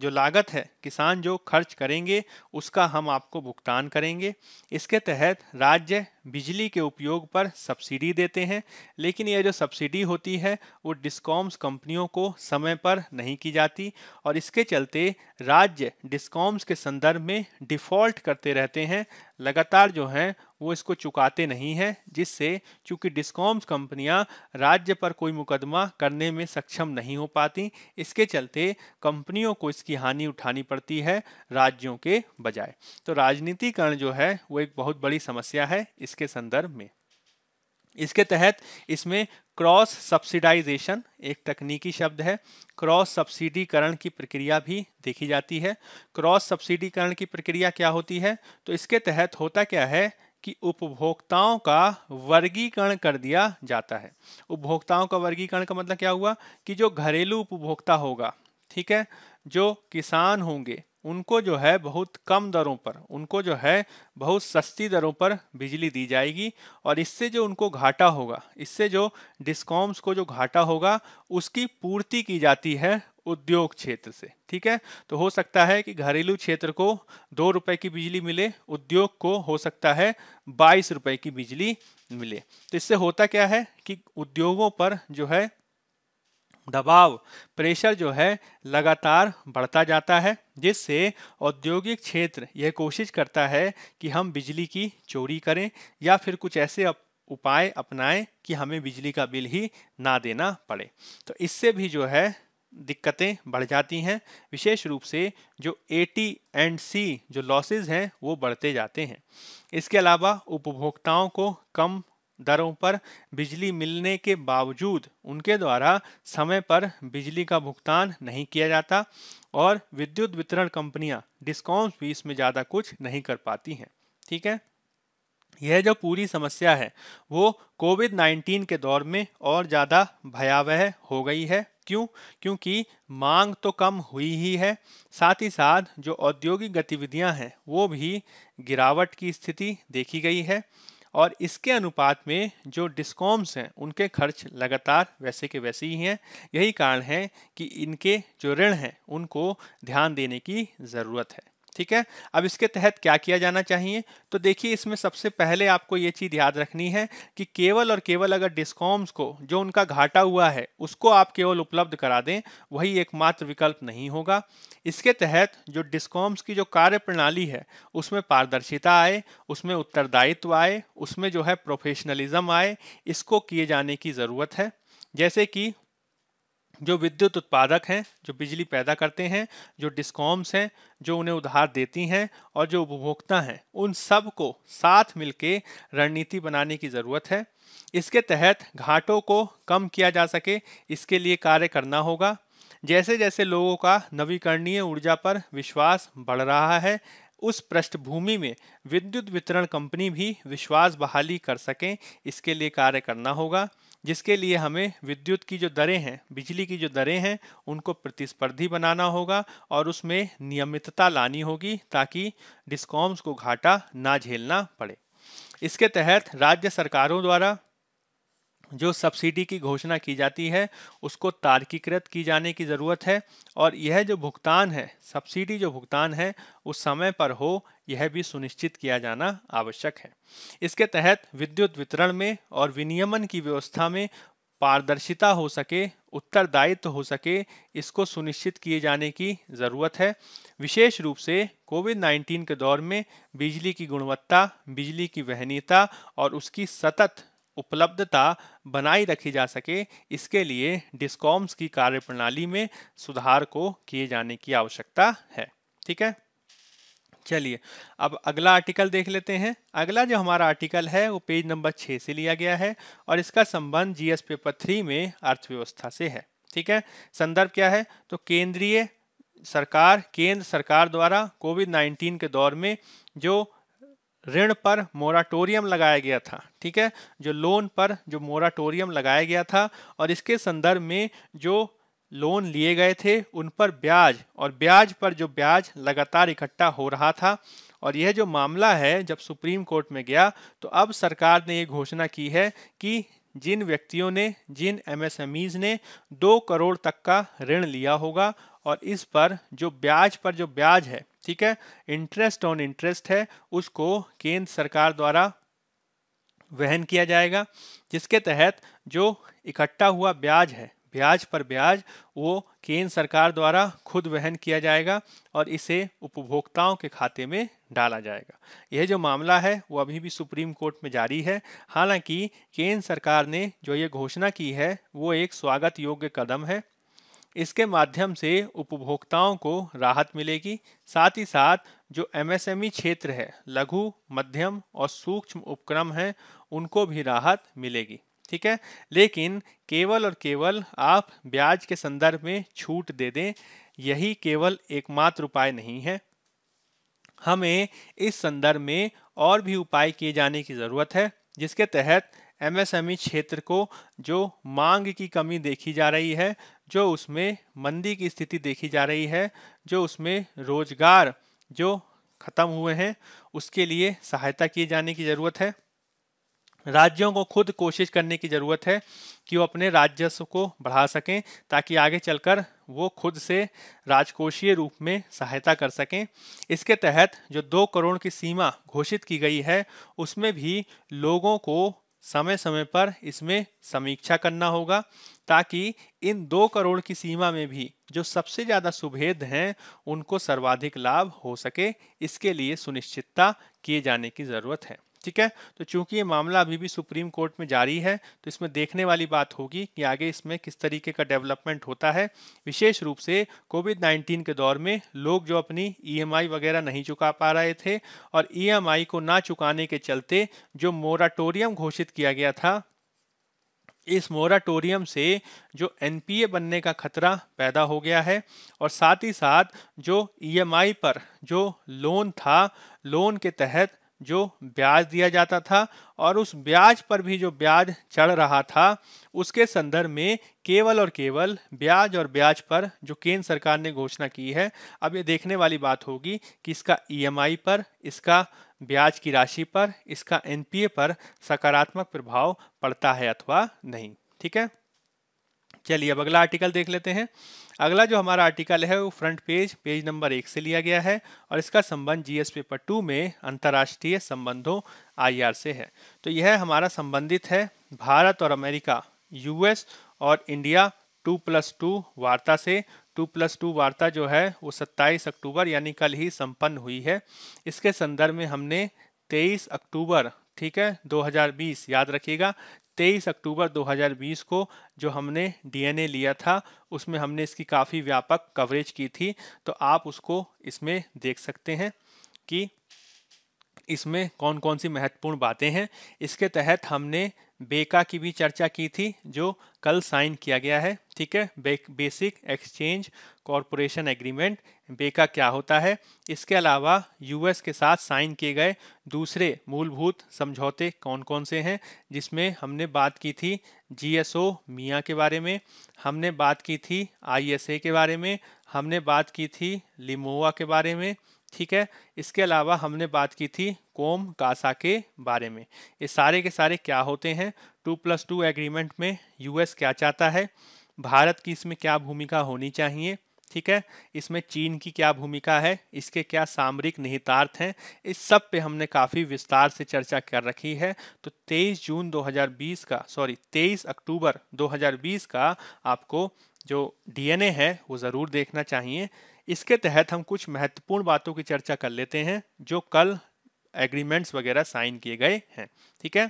जो लागत है किसान जो खर्च करेंगे उसका हम आपको भुगतान करेंगे इसके तहत राज्य बिजली के उपयोग पर सब्सिडी देते हैं लेकिन यह जो सब्सिडी होती है वो डिस्कॉम्स कंपनियों को समय पर नहीं की जाती और इसके चलते राज्य डिस्कॉम्स के संदर्भ में डिफ़ॉल्ट करते रहते हैं लगातार जो हैं वो इसको चुकाते नहीं हैं जिससे चूंकि डिस्कॉम्स कंपनियां राज्य पर कोई मुकदमा करने में सक्षम नहीं हो पाती इसके चलते कंपनियों को इसकी हानि उठानी पड़ती है राज्यों के बजाय तो राजनीतिकरण जो है वो एक बहुत बड़ी समस्या है इस इसके संदर्भ में इसके तहत इसमें क्रॉस सब्सिडाइजेशन एक तकनीकी शब्द है क्रॉस सब्सिडीकरण की प्रक्रिया भी देखी जाती है क्रॉस सब्सिडीकरण की प्रक्रिया क्या होती है तो इसके तहत होता क्या है कि उपभोक्ताओं का वर्गीकरण कर दिया जाता है उपभोक्ताओं का वर्गीकरण का मतलब क्या हुआ कि जो घरेलू उपभोक्ता होगा ठीक है जो किसान होंगे उनको जो है बहुत कम दरों पर उनको जो है बहुत सस्ती दरों पर बिजली दी जाएगी और इससे जो उनको घाटा होगा इससे जो डिस्कॉम्स को जो घाटा होगा उसकी पूर्ति की जाती है उद्योग क्षेत्र से ठीक है तो हो सकता है कि घरेलू क्षेत्र को दो रुपए की बिजली मिले उद्योग को हो सकता है बाईस रुपए की बिजली मिले तो इससे होता क्या है कि उद्योगों पर जो है दबाव प्रेशर जो है लगातार बढ़ता जाता है जिससे औद्योगिक क्षेत्र यह कोशिश करता है कि हम बिजली की चोरी करें या फिर कुछ ऐसे अप, उपाय अपनाएं कि हमें बिजली का बिल ही ना देना पड़े तो इससे भी जो है दिक्कतें बढ़ जाती हैं विशेष रूप से जो ए टी एंड सी जो लॉसेज हैं वो बढ़ते जाते हैं इसके अलावा उपभोक्ताओं को कम दरों पर बिजली मिलने के बावजूद उनके द्वारा समय पर बिजली का भुगतान नहीं किया जाता और विद्युत वितरण कंपनियां डिस्काउंट भी इसमें ज़्यादा कुछ नहीं कर पाती हैं ठीक है यह जो पूरी समस्या है वो कोविड 19 के दौर में और ज़्यादा भयावह हो गई है क्यों क्योंकि मांग तो कम हुई ही है साथ ही साथ जो औद्योगिक गतिविधियां हैं वो भी गिरावट की स्थिति देखी गई है और इसके अनुपात में जो डिस्कॉम्स हैं उनके खर्च लगातार वैसे के वैसे ही हैं यही कारण है कि इनके जो ऋण हैं उनको ध्यान देने की ज़रूरत है ठीक है अब इसके तहत क्या किया जाना चाहिए तो देखिए इसमें सबसे पहले आपको ये चीज़ याद रखनी है कि केवल और केवल अगर डिस्कॉम्स को जो उनका घाटा हुआ है उसको आप केवल उपलब्ध करा दें वही एकमात्र विकल्प नहीं होगा इसके तहत जो डिस्कॉम्स की जो कार्य प्रणाली है उसमें पारदर्शिता आए उसमें उत्तरदायित्व आए उसमें जो है प्रोफेशनलिज्म आए इसको किए जाने की ज़रूरत है जैसे कि जो विद्युत उत्पादक हैं जो बिजली पैदा करते हैं जो डिस्कॉम्स हैं जो उन्हें उधार देती हैं और जो उपभोक्ता हैं उन सब को साथ मिलकर रणनीति बनाने की ज़रूरत है इसके तहत घाटों को कम किया जा सके इसके लिए कार्य करना होगा जैसे जैसे लोगों का नवीकरणीय ऊर्जा पर विश्वास बढ़ रहा है उस पृष्ठभूमि में विद्युत वितरण कंपनी भी विश्वास बहाली कर सकें इसके लिए कार्य करना होगा जिसके लिए हमें विद्युत की जो दरें हैं बिजली की जो दरें हैं उनको प्रतिस्पर्धी बनाना होगा और उसमें नियमितता लानी होगी ताकि डिस्कॉम्स को घाटा ना झेलना पड़े इसके तहत राज्य सरकारों द्वारा जो सब्सिडी की घोषणा की जाती है उसको तार्किकृत की जाने की ज़रूरत है और यह जो भुगतान है सब्सिडी जो भुगतान है उस समय पर हो यह भी सुनिश्चित किया जाना आवश्यक है इसके तहत विद्युत वितरण में और विनियमन की व्यवस्था में पारदर्शिता हो सके उत्तरदायित्व हो सके इसको सुनिश्चित किए जाने की ज़रूरत है विशेष रूप से कोविड 19 के दौर में बिजली की गुणवत्ता बिजली की वहनीयता और उसकी सतत उपलब्धता बनाई रखी जा सके इसके लिए डिस्कॉम्स की कार्यप्रणाली में सुधार को किए जाने की आवश्यकता है ठीक है चलिए अब अगला आर्टिकल देख लेते हैं अगला जो हमारा आर्टिकल है वो पेज नंबर छः से लिया गया है और इसका संबंध जीएस पेपर थ्री में अर्थव्यवस्था से है ठीक है संदर्भ क्या है तो केंद्रीय सरकार केंद्र सरकार द्वारा कोविड 19 के दौर में जो ऋण पर मोराटोरियम लगाया गया था ठीक है जो लोन पर जो मोराटोरियम लगाया गया था और इसके संदर्भ में जो लोन लिए गए थे उन पर ब्याज और ब्याज पर जो ब्याज लगातार इकट्ठा हो रहा था और यह जो मामला है जब सुप्रीम कोर्ट में गया तो अब सरकार ने ये घोषणा की है कि जिन व्यक्तियों ने जिन एमएसएमईज e ने दो करोड़ तक का ऋण लिया होगा और इस पर जो ब्याज पर जो ब्याज है ठीक है इंटरेस्ट ऑन इंटरेस्ट है उसको केंद्र सरकार द्वारा वहन किया जाएगा जिसके तहत जो इकट्ठा हुआ ब्याज है ब्याज पर ब्याज वो केंद्र सरकार द्वारा खुद वहन किया जाएगा और इसे उपभोक्ताओं के खाते में डाला जाएगा यह जो मामला है वो अभी भी सुप्रीम कोर्ट में जारी है हालांकि केंद्र सरकार ने जो ये घोषणा की है वो एक स्वागत योग्य कदम है इसके माध्यम से उपभोक्ताओं को राहत मिलेगी साथ ही साथ जो एमएसएमई e क्षेत्र है लघु मध्यम और सूक्ष्म उपक्रम हैं उनको भी राहत मिलेगी ठीक है लेकिन केवल और केवल आप ब्याज के संदर्भ में छूट दे दें यही केवल एकमात्र उपाय नहीं है हमें इस संदर्भ में और भी उपाय किए जाने की ज़रूरत है जिसके तहत एमएसएमई e क्षेत्र को जो मांग की कमी देखी जा रही है जो उसमें मंदी की स्थिति देखी जा रही है जो उसमें रोजगार जो खत्म हुए हैं उसके लिए सहायता किए जाने की ज़रूरत है राज्यों को खुद कोशिश करने की ज़रूरत है कि वो अपने राजस्व को बढ़ा सकें ताकि आगे चलकर वो खुद से राजकोषीय रूप में सहायता कर सकें इसके तहत जो दो करोड़ की सीमा घोषित की गई है उसमें भी लोगों को समय समय पर इसमें समीक्षा करना होगा ताकि इन दो करोड़ की सीमा में भी जो सबसे ज़्यादा सुभेद हैं उनको सर्वाधिक लाभ हो सके इसके लिए सुनिश्चितता किए जाने की ज़रूरत है ठीक है तो चूंकि ये मामला अभी भी सुप्रीम कोर्ट में जारी है तो इसमें देखने वाली बात होगी कि आगे इसमें किस तरीके का डेवलपमेंट होता है विशेष रूप से कोविड 19 के दौर में लोग जो अपनी ईएमआई वगैरह नहीं चुका पा रहे थे और ईएमआई को ना चुकाने के चलते जो मोराटोरियम घोषित किया गया था इस मोराटोरियम से जो एनपीए बनने का खतरा पैदा हो गया है और साथ ही साथ जो ईएमआई पर जो लोन था लोन के तहत जो ब्याज दिया जाता था और उस ब्याज पर भी जो ब्याज चढ़ रहा था उसके संदर्भ में केवल और केवल ब्याज और ब्याज पर जो केंद्र सरकार ने घोषणा की है अब ये देखने वाली बात होगी कि इसका ईएमआई e पर इसका ब्याज की राशि पर इसका एनपीए पर सकारात्मक प्रभाव पड़ता है अथवा नहीं ठीक है चलिए अब अगला आर्टिकल देख लेते हैं अगला जो हमारा आर्टिकल है वो फ्रंट पेज पेज नंबर एक से लिया गया है और इसका संबंध जीएस पेपर टू में अंतर्राष्ट्रीय संबंधों आईआर से है तो यह हमारा संबंधित है भारत और अमेरिका यूएस और इंडिया टू प्लस टू वार्ता से टू प्लस टू वार्ता जो है वो 27 अक्टूबर यानी कल ही संपन्न हुई है इसके संदर्भ में हमने 23 अक्टूबर ठीक है 2020 याद रखिएगा 23 अक्टूबर 2020 को जो हमने डीएनए लिया था उसमें हमने इसकी काफ़ी व्यापक कवरेज की थी तो आप उसको इसमें देख सकते हैं कि इसमें कौन कौन सी महत्वपूर्ण बातें हैं इसके तहत हमने बेका की भी चर्चा की थी जो कल साइन किया गया है ठीक है बे, basic exchange corporation agreement BECA क्या होता है इसके अलावा यूएस के साथ साइन किए गए दूसरे मूलभूत समझौते कौन कौन से हैं जिसमें हमने बात की थी जीएसओ मिया के बारे में हमने बात की थी आईएसए के बारे में हमने बात की थी लिमोवा के बारे में ठीक है इसके अलावा हमने बात की थी कोम कासा के बारे में ये सारे के सारे क्या होते हैं टू प्लस टू एग्रीमेंट में यूएस क्या चाहता है भारत की इसमें क्या भूमिका होनी चाहिए ठीक है इसमें चीन की क्या भूमिका है इसके क्या सामरिक निहितार्थ हैं इस सब पे हमने काफ़ी विस्तार से चर्चा कर रखी है तो 23 जून 2020 का सॉरी 23 अक्टूबर 2020 का आपको जो डीएनए है वो ज़रूर देखना चाहिए इसके तहत हम कुछ महत्वपूर्ण बातों की चर्चा कर लेते हैं जो कल एग्रीमेंट्स वगैरह साइन किए गए हैं ठीक है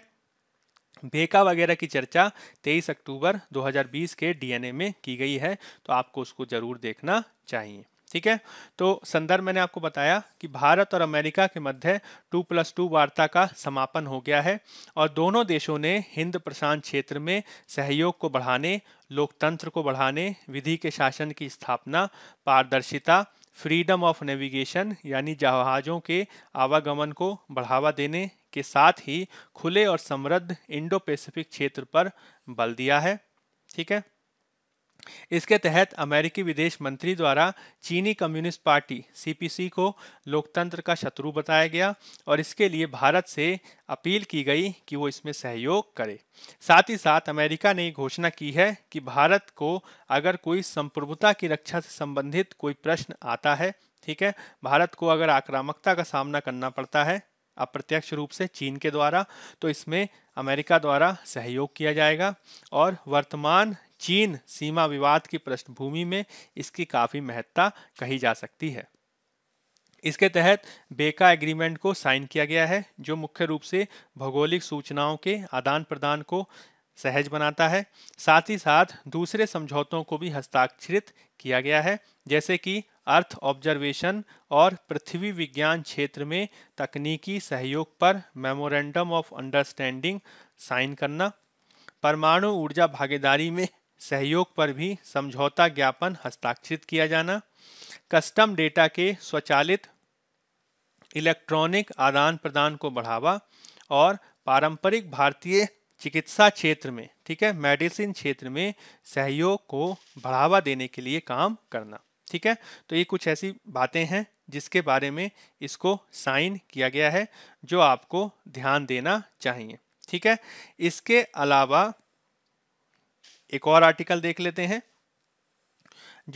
भेका वगैरह की चर्चा 23 अक्टूबर 2020 के डीएनए में की गई है तो आपको उसको ज़रूर देखना चाहिए ठीक है तो संदर्भ मैंने आपको बताया कि भारत और अमेरिका के मध्य टू प्लस टू वार्ता का समापन हो गया है और दोनों देशों ने हिंद प्रशांत क्षेत्र में सहयोग को बढ़ाने लोकतंत्र को बढ़ाने विधि के शासन की स्थापना पारदर्शिता फ्रीडम ऑफ नेविगेशन यानी जहाज़ों के आवागमन को बढ़ावा देने के साथ ही खुले और समृद्ध इंडो पैसिफिक क्षेत्र पर बल दिया है ठीक है इसके तहत अमेरिकी विदेश मंत्री द्वारा चीनी कम्युनिस्ट पार्टी सीपीसी को लोकतंत्र का शत्रु बताया गया और इसके लिए भारत से अपील की गई कि वो इसमें सहयोग करे साथ ही साथ अमेरिका ने घोषणा की है कि भारत को अगर कोई संप्रभुता की रक्षा से संबंधित कोई प्रश्न आता है ठीक है भारत को अगर आक्रामकता का सामना करना पड़ता है अप्रत्यक्ष रूप से चीन के द्वारा तो इसमें अमेरिका द्वारा सहयोग किया जाएगा और वर्तमान चीन सीमा विवाद की पृष्ठभूमि में इसकी काफी महत्ता कही जा सकती है इसके तहत बेका एग्रीमेंट को साइन किया गया है जो मुख्य रूप से भौगोलिक सूचनाओं के आदान प्रदान को सहज बनाता है साथ ही साथ दूसरे समझौतों को भी हस्ताक्षरित किया गया है जैसे कि अर्थ ऑब्जर्वेशन और पृथ्वी विज्ञान क्षेत्र में तकनीकी सहयोग पर मेमोरेंडम ऑफ अंडरस्टैंडिंग साइन करना परमाणु ऊर्जा भागीदारी में सहयोग पर भी समझौता ज्ञापन हस्ताक्षरित किया जाना कस्टम डेटा के स्वचालित इलेक्ट्रॉनिक आदान प्रदान को बढ़ावा और पारंपरिक भारतीय चिकित्सा क्षेत्र में ठीक है मेडिसिन क्षेत्र में सहयोग को बढ़ावा देने के लिए काम करना ठीक है तो ये कुछ ऐसी बातें हैं जिसके बारे में इसको साइन किया गया है जो आपको ध्यान देना चाहिए ठीक है इसके अलावा एक और आर्टिकल देख लेते हैं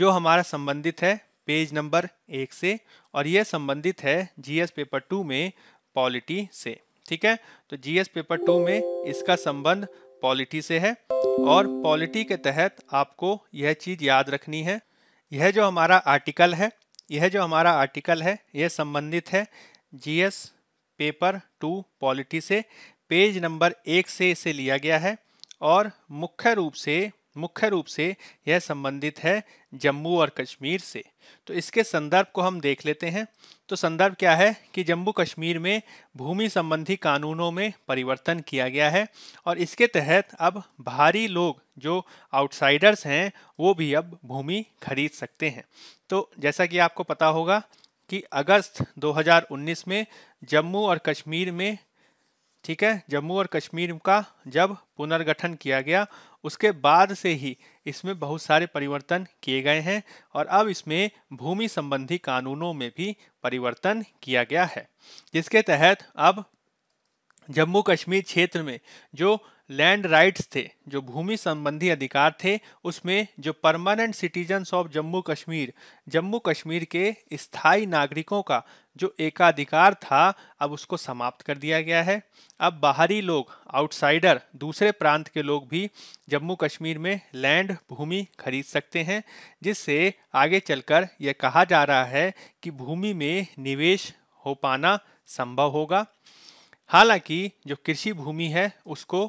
जो हमारा संबंधित है पेज नंबर एक से और यह संबंधित है जीएस पेपर टू में पॉलिटी से ठीक है तो जीएस पेपर टू में इसका संबंध पॉलिटी से है और पॉलिटी के तहत आपको यह चीज़ याद रखनी है यह जो हमारा आर्टिकल है यह जो हमारा आर्टिकल है यह संबंधित है जीएस पेपर टू पॉलिटी से पेज नंबर एक से इसे लिया गया है और मुख्य रूप से मुख्य रूप से यह संबंधित है जम्मू और कश्मीर से तो इसके संदर्भ को हम देख लेते हैं तो संदर्भ क्या है कि जम्मू कश्मीर में भूमि संबंधी कानूनों में परिवर्तन किया गया है और इसके तहत अब भारी लोग जो आउटसाइडर्स हैं वो भी अब भूमि खरीद सकते हैं तो जैसा कि आपको पता होगा कि अगस्त 2019 में जम्मू और कश्मीर में ठीक है जम्मू और कश्मीर का जब पुनर्गठन किया गया उसके बाद से ही इसमें बहुत सारे परिवर्तन किए गए हैं और अब इसमें भूमि संबंधी कानूनों में भी परिवर्तन किया गया है जिसके तहत अब जम्मू कश्मीर क्षेत्र में जो लैंड राइट्स थे जो भूमि संबंधी अधिकार थे उसमें जो permanent citizens of Jammu Kashmir Jammu Kashmir के स्थायी नागरिकों का जो एकाधिकार था अब उसको समाप्त कर दिया गया है अब बाहरी लोग आउटसाइडर दूसरे प्रांत के लोग भी जम्मू कश्मीर में लैंड भूमि खरीद सकते हैं जिससे आगे चलकर यह कहा जा रहा है कि भूमि में निवेश हो पाना संभव होगा हालांकि जो कृषि भूमि है उसको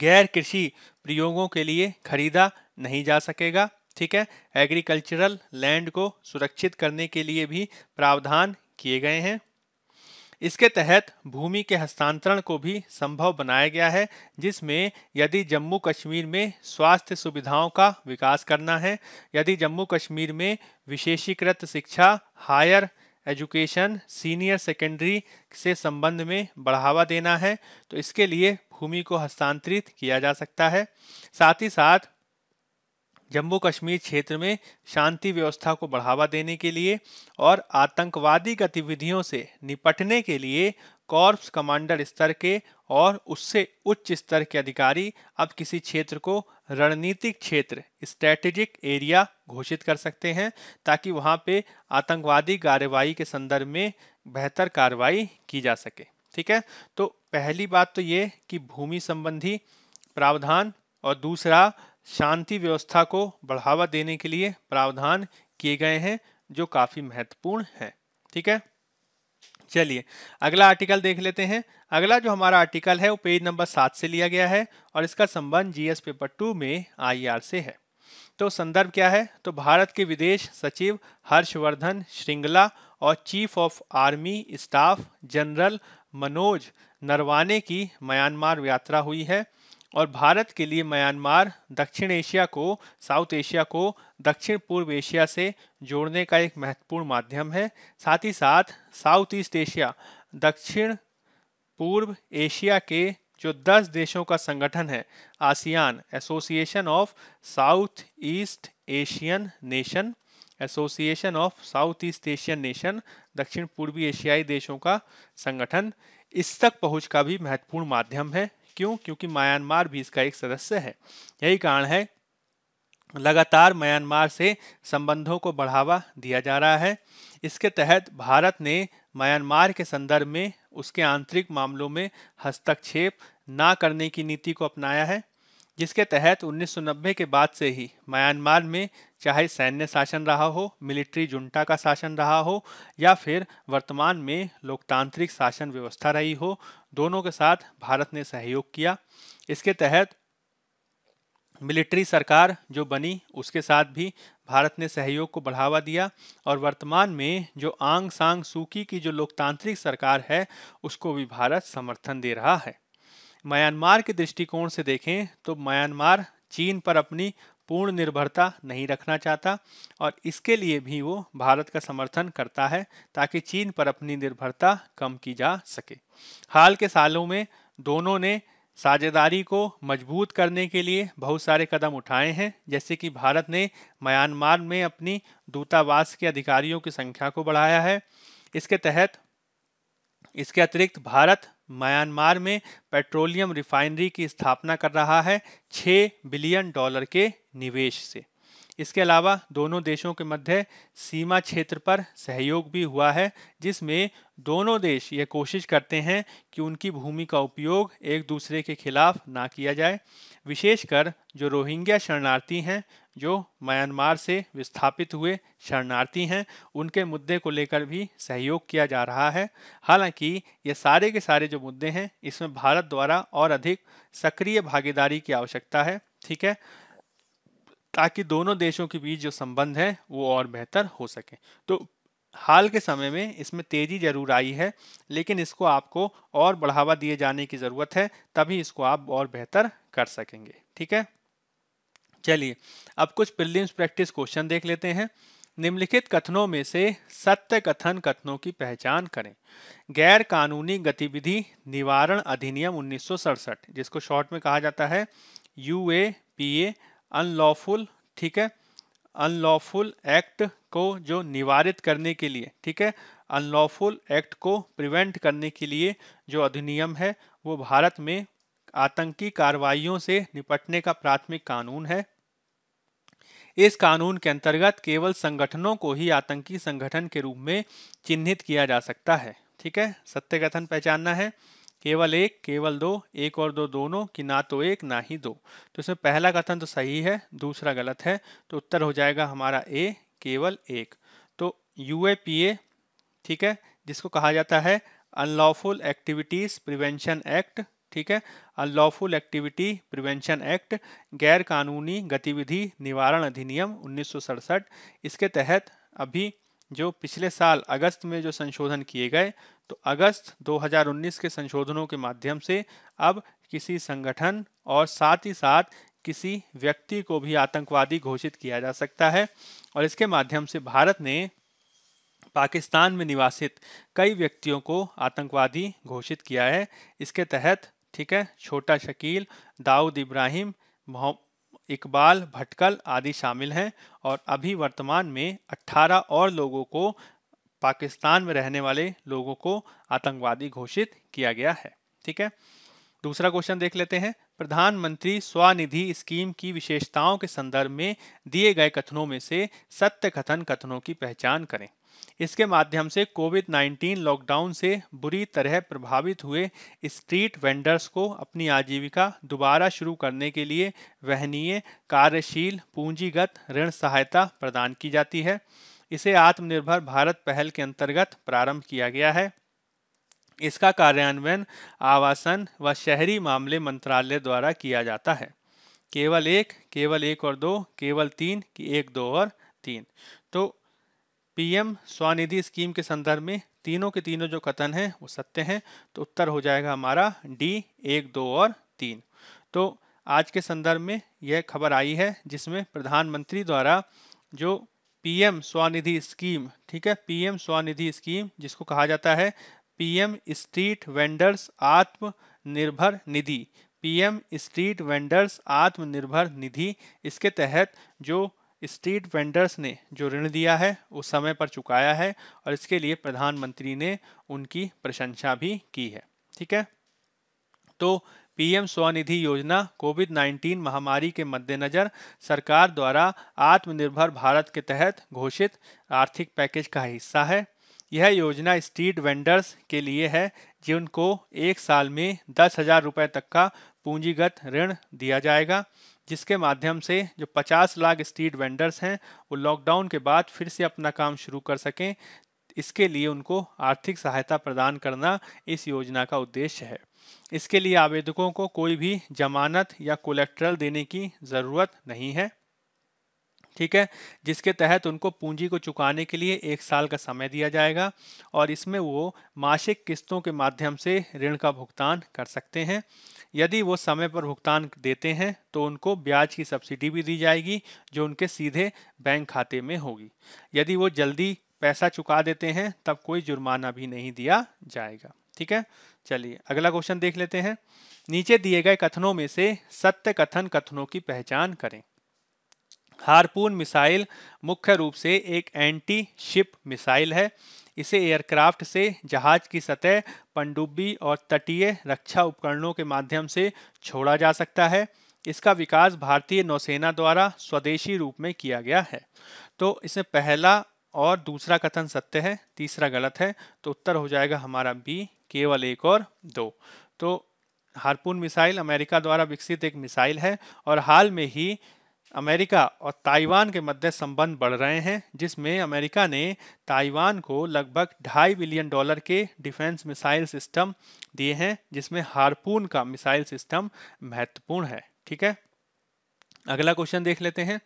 गैर कृषि प्रयोगों के लिए खरीदा नहीं जा सकेगा ठीक है एग्रीकल्चरल लैंड को सुरक्षित करने के लिए भी प्रावधान किए गए हैं इसके तहत भूमि के हस्तांतरण को भी संभव बनाया गया है जिसमें यदि जम्मू कश्मीर में स्वास्थ्य सुविधाओं का विकास करना है यदि जम्मू कश्मीर में विशेषीकृत शिक्षा हायर एजुकेशन सीनियर सेकेंडरी से संबंध में बढ़ावा देना है तो इसके लिए भूमि को हस्तांतरित किया जा सकता है साथ ही साथ जम्मू कश्मीर क्षेत्र में शांति व्यवस्था को बढ़ावा देने के लिए और आतंकवादी गतिविधियों से निपटने के लिए कॉर्प्स कमांडर स्तर के और उससे उच्च स्तर के अधिकारी अब किसी क्षेत्र को रणनीतिक क्षेत्र स्ट्रेटेजिक एरिया घोषित कर सकते हैं ताकि वहां पे आतंकवादी कार्रवाई के संदर्भ में बेहतर कार्रवाई की जा सके ठीक है तो पहली बात तो ये कि भूमि संबंधी प्रावधान और दूसरा शांति व्यवस्था को बढ़ावा देने के लिए प्रावधान किए गए हैं जो काफ़ी महत्वपूर्ण हैं ठीक है चलिए अगला आर्टिकल देख लेते हैं अगला जो हमारा आर्टिकल है वो पेज नंबर सात से लिया गया है और इसका संबंध जीएस पेपर टू में आईआर e से है तो संदर्भ क्या है तो भारत के विदेश सचिव हर्षवर्धन श्रृंगला और chief of army staff general Manoj Naravane की म्यांमार यात्रा हुई है और भारत के लिए म्यांमार दक्षिण एशिया को साउथ एशिया को दक्षिण पूर्व एशिया से जोड़ने का एक महत्वपूर्ण माध्यम है साथ ही साथ साउथ ईस्ट एशिया दक्षिण पूर्व एशिया के जो 10 देशों का संगठन है ASEAN association of south east Asian nation association of south east Asian nation दक्षिण पूर्वी एशियाई देशों का संगठन इस तक पहुंच का भी महत्वपूर्ण माध्यम है क्यों क्योंकि म्यांमार भी इसका एक सदस्य है यही कारण है लगातार म्यांमार से संबंधों को बढ़ावा दिया जा रहा है इसके तहत भारत ने म्यांमार के संदर्भ में उसके आंतरिक मामलों में हस्तक्षेप ना करने की नीति को अपनाया है जिसके तहत 1990 के बाद से ही म्यांमार में चाहे सैन्य शासन रहा हो मिलिट्री जुंटा का शासन रहा हो या फिर वर्तमान में लोकतांत्रिक शासन व्यवस्था रही हो दोनों के साथ भारत ने सहयोग किया इसके तहत मिलिट्री सरकार जो बनी उसके साथ भी भारत ने सहयोग को बढ़ावा दिया और वर्तमान में जो आंग सांग सूकी की जो लोकतांत्रिक सरकार है उसको भी भारत समर्थन दे रहा है म्यांमार के दृष्टिकोण से देखें तो म्यांमार चीन पर अपनी पूर्ण निर्भरता नहीं रखना चाहता और इसके लिए भी वो भारत का समर्थन करता है ताकि चीन पर अपनी निर्भरता कम की जा सके हाल के सालों में दोनों ने साझेदारी को मजबूत करने के लिए बहुत सारे कदम उठाए हैं जैसे कि भारत ने म्यांमार में अपनी दूतावास के अधिकारियों की संख्या को बढ़ाया है इसके तहत इसके अतिरिक्त भारत म्यांमार में पेट्रोलियम रिफाइनरी की स्थापना कर रहा है 6 बिलियन डॉलर के निवेश से इसके अलावा दोनों देशों के मध्य सीमा क्षेत्र पर सहयोग भी हुआ है जिसमें दोनों देश ये कोशिश करते हैं कि उनकी भूमि का उपयोग एक दूसरे के खिलाफ ना किया जाए विशेषकर जो रोहिंग्या शरणार्थी हैं जो म्यांमार से विस्थापित हुए शरणार्थी हैं उनके मुद्दे को लेकर भी सहयोग किया जा रहा है हालांकि ये सारे के सारे जो मुद्दे हैं इसमें भारत द्वारा और अधिक सक्रिय भागीदारी की आवश्यकता है ठीक है ताकि दोनों देशों के बीच जो संबंध है वो और बेहतर हो सके तो हाल के समय में इसमें तेज़ी जरूर आई है लेकिन इसको आपको और बढ़ावा दिए जाने की ज़रूरत है तभी इसको आप और बेहतर कर सकेंगे ठीक है चलिए अब कुछ प्रिलिम्स प्रैक्टिस क्वेश्चन देख लेते हैं निम्नलिखित कथनों में से सत्य कथन कथनों की पहचान करें गैर कानूनी गतिविधि निवारण अधिनियम उन्नीस जिसको शॉर्ट में कहा जाता है U A P A unlawful ठीक है अनलॉफुल एक्ट को जो निवारित करने के लिए ठीक है अनलॉफुल एक्ट को प्रिवेंट करने के लिए जो अधिनियम है वो भारत में आतंकी कार्रवाइयों से निपटने का प्राथमिक कानून है इस कानून के अंतर्गत केवल संगठनों को ही आतंकी संगठन के रूप में चिन्हित किया जा सकता है ठीक है सत्य कथन पहचानना है केवल एक केवल दो एक और दो दोनों कि ना तो एक ना ही दो तो इसमें पहला कथन तो सही है दूसरा गलत है तो उत्तर हो जाएगा हमारा ए केवल एक तो यू ठीक है जिसको कहा जाता है अनलॉफुल एक्टिविटीज़ प्रिवेंशन एक्ट ठीक है अनलॉफुल एक्टिविटी प्रिवेंशन एक्ट गैर कानूनी गतिविधि निवारण अधिनियम उन्नीस इसके तहत अभी जो पिछले साल अगस्त में जो संशोधन किए गए तो अगस्त 2019 के संशोधनों के माध्यम से अब किसी संगठन और साथ ही साथ किसी व्यक्ति को भी आतंकवादी घोषित किया जा सकता है और इसके माध्यम से भारत ने पाकिस्तान में निवासित कई व्यक्तियों को आतंकवादी घोषित किया है इसके तहत ठीक है छोटा शकील दाऊद इब्राहिम इकबाल भटकल आदि शामिल हैं और अभी वर्तमान में 18 और लोगों को पाकिस्तान में रहने वाले लोगों को आतंकवादी घोषित किया गया है ठीक है दूसरा क्वेश्चन देख लेते हैं प्रधानमंत्री स्वनिधि स्कीम की विशेषताओं के संदर्भ में दिए गए कथनों में से सत्य कथन कथनों की पहचान करें इसके माध्यम से कोविड 19 लॉकडाउन से बुरी तरह प्रभावित हुए स्ट्रीट वेंडर्स को अपनी आजीविका दोबारा शुरू करने के लिए वहनीय कार्यशील पूंजीगत ऋण सहायता प्रदान की जाती है इसे आत्मनिर्भर भारत पहल के अंतर्गत प्रारंभ किया गया है इसका कार्यान्वयन आवासन व शहरी मामले मंत्रालय द्वारा किया जाता है केवल एक केवल एक और दो केवल तीन की एक दो और तीन तो पीएम स्वनिधि स्कीम के संदर्भ में तीनों के तीनों जो कथन हैं वो सत्य हैं तो उत्तर हो जाएगा हमारा डी एक दो और तीन तो आज के संदर्भ में यह खबर आई है जिसमें प्रधानमंत्री द्वारा जो पीएम स्वनिधि स्कीम ठीक है पीएम स्वनिधि स्कीम जिसको कहा जाता है पीएम स्ट्रीट वेंडर्स आत्मनिर्भर निधि पीएम स्ट्रीट वेंडर्स आत्मनिर्भर निधि इसके तहत जो स्टेट वेंडर्स ने जो ऋण दिया है वो समय पर चुकाया है और इसके लिए प्रधानमंत्री ने उनकी प्रशंसा भी की है ठीक है तो पीएम स्वनिधि योजना कोविड 19 महामारी के मद्देनजर सरकार द्वारा आत्मनिर्भर भारत के तहत घोषित आर्थिक पैकेज का हिस्सा है यह योजना स्ट्रीट वेंडर्स के लिए है जिनको एक साल में दस हजार रुपये तक का पूंजीगत ऋण दिया जाएगा जिसके माध्यम से जो 50 लाख स्ट्रीट वेंडर्स हैं वो लॉकडाउन के बाद फिर से अपना काम शुरू कर सकें इसके लिए उनको आर्थिक सहायता प्रदान करना इस योजना का उद्देश्य है इसके लिए आवेदकों को कोई भी जमानत या कोलेक्ट्रल देने की ज़रूरत नहीं है ठीक है जिसके तहत उनको पूंजी को चुकाने के लिए एक साल का समय दिया जाएगा और इसमें वो मासिक किस्तों के माध्यम से ऋण का भुगतान कर सकते हैं यदि वो समय पर भुगतान देते हैं तो उनको ब्याज की सब्सिडी भी दी जाएगी जो उनके सीधे बैंक खाते में होगी यदि वो जल्दी पैसा चुका देते हैं तब कोई जुर्माना भी नहीं दिया जाएगा ठीक है चलिए अगला क्वेश्चन देख लेते हैं नीचे दिए गए कथनों में से सत्य कथन कथनों की पहचान करें हारपून मिसाइल मुख्य रूप से एक एंटी शिप मिसाइल है इसे एयरक्राफ्ट से जहाज की सतह पनडुब्बी और तटीय रक्षा उपकरणों के माध्यम से छोड़ा जा सकता है इसका विकास भारतीय नौसेना द्वारा स्वदेशी रूप में किया गया है तो इसमें पहला और दूसरा कथन सत्य है तीसरा गलत है तो उत्तर हो जाएगा हमारा बी केवल एक और दो तो हारपून मिसाइल अमेरिका द्वारा विकसित एक मिसाइल है और हाल में ही अमेरिका और ताइवान के मध्य संबंध बढ़ रहे हैं जिसमें अमेरिका ने ताइवान को लगभग ढाई बिलियन डॉलर के डिफेंस मिसाइल सिस्टम दिए हैं जिसमें हारपून का मिसाइल सिस्टम महत्वपूर्ण है ठीक है अगला क्वेश्चन देख लेते हैं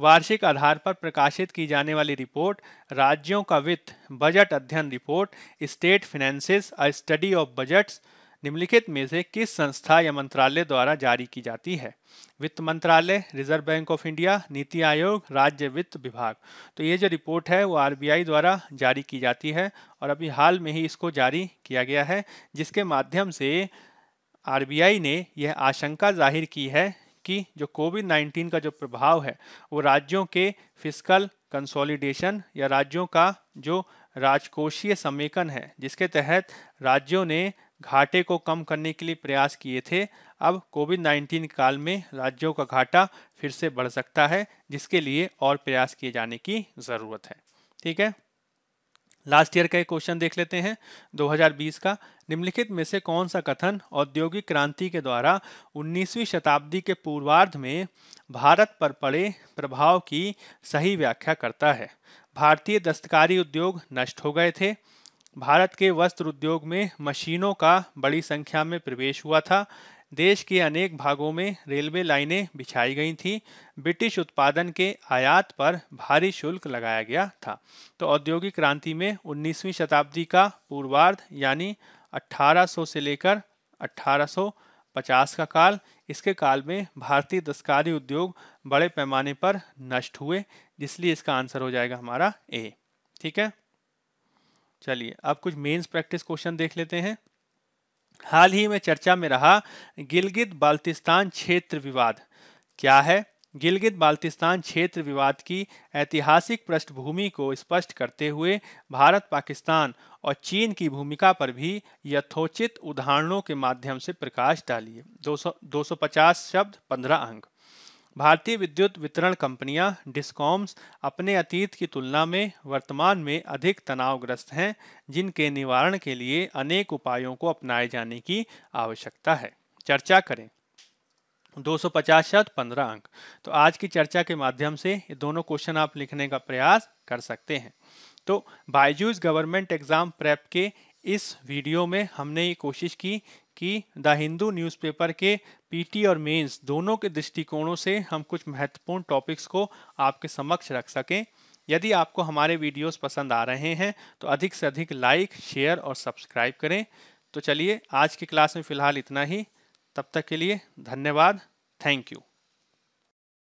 वार्षिक आधार पर प्रकाशित की जाने वाली रिपोर्ट राज्यों का वित्त बजट अध्ययन report state finances study of budgets निम्नलिखित में से किस संस्था या मंत्रालय द्वारा जारी की जाती है वित्त मंत्रालय रिजर्व बैंक ऑफ इंडिया नीति आयोग राज्य वित्त विभाग तो ये जो रिपोर्ट है वो आर द्वारा जारी की जाती है और अभी हाल में ही इसको जारी किया गया है जिसके माध्यम से आर ने यह आशंका जाहिर की है कि जो कोविड 19 का जो प्रभाव है वो राज्यों के फिजिकल कंसोलिडेशन या राज्यों का जो राजकोषीय समेकन है जिसके तहत राज्यों ने घाटे को कम करने के लिए प्रयास किए थे अब कोविड 19 काल में राज्यों का घाटा फिर से बढ़ सकता है जिसके लिए और प्रयास किए जाने की ज़रूरत है ठीक है लास्ट ईयर का एक क्वेश्चन देख लेते हैं 2020 का निम्नलिखित में से कौन सा कथन औद्योगिक क्रांति के द्वारा 19वीं शताब्दी के पूर्वार्ध में भारत पर पड़े प्रभाव की सही व्याख्या करता है भारतीय दस्तकारी उद्योग नष्ट हो गए थे भारत के वस्त्र उद्योग में मशीनों का बड़ी संख्या में प्रवेश हुआ था देश के अनेक भागों में रेलवे लाइनें बिछाई गई थीं ब्रिटिश उत्पादन के आयात पर भारी शुल्क लगाया गया था तो औद्योगिक क्रांति में 19वीं शताब्दी का पूर्वार्ध यानी 1800 से लेकर 1850 का काल इसके काल में भारतीय दस्कारी उद्योग बड़े पैमाने पर नष्ट हुए इसलिए इसका आंसर हो जाएगा हमारा ए ठीक है चलिए अब कुछ मेंस प्रैक्टिस क्वेश्चन देख लेते हैं हाल ही में चर्चा में रहा गिलगित बाल्टिस्तान क्षेत्र विवाद क्या है गिलगित बाल्टिस्तान क्षेत्र विवाद की ऐतिहासिक पृष्ठभूमि को स्पष्ट करते हुए भारत पाकिस्तान और चीन की भूमिका पर भी यथोचित उदाहरणों के माध्यम से प्रकाश डालिए 200 250 शब्द 15 अंक भारतीय विद्युत वितरण कंपनियां डिस्कॉम्स अपने अतीत की तुलना में वर्तमान में अधिक तनावग्रस्त हैं जिनके निवारण के लिए अनेक उपायों को अपनाए जाने की आवश्यकता है चर्चा करें 250 शत पंद्रह अंक तो आज की चर्चा के माध्यम से ये दोनों क्वेश्चन आप लिखने का प्रयास कर सकते हैं तो बायजूज गवर्नमेंट एग्जाम प्रेप के इस वीडियो में हमने ये कोशिश की कि द हिंदू न्यूज़पेपर के पीटी और मेंस दोनों के दृष्टिकोणों से हम कुछ महत्वपूर्ण टॉपिक्स को आपके समक्ष रख सकें यदि आपको हमारे वीडियोस पसंद आ रहे हैं तो अधिक से अधिक लाइक शेयर और सब्सक्राइब करें तो चलिए आज की क्लास में फ़िलहाल इतना ही तब तक के लिए धन्यवाद थैंक यू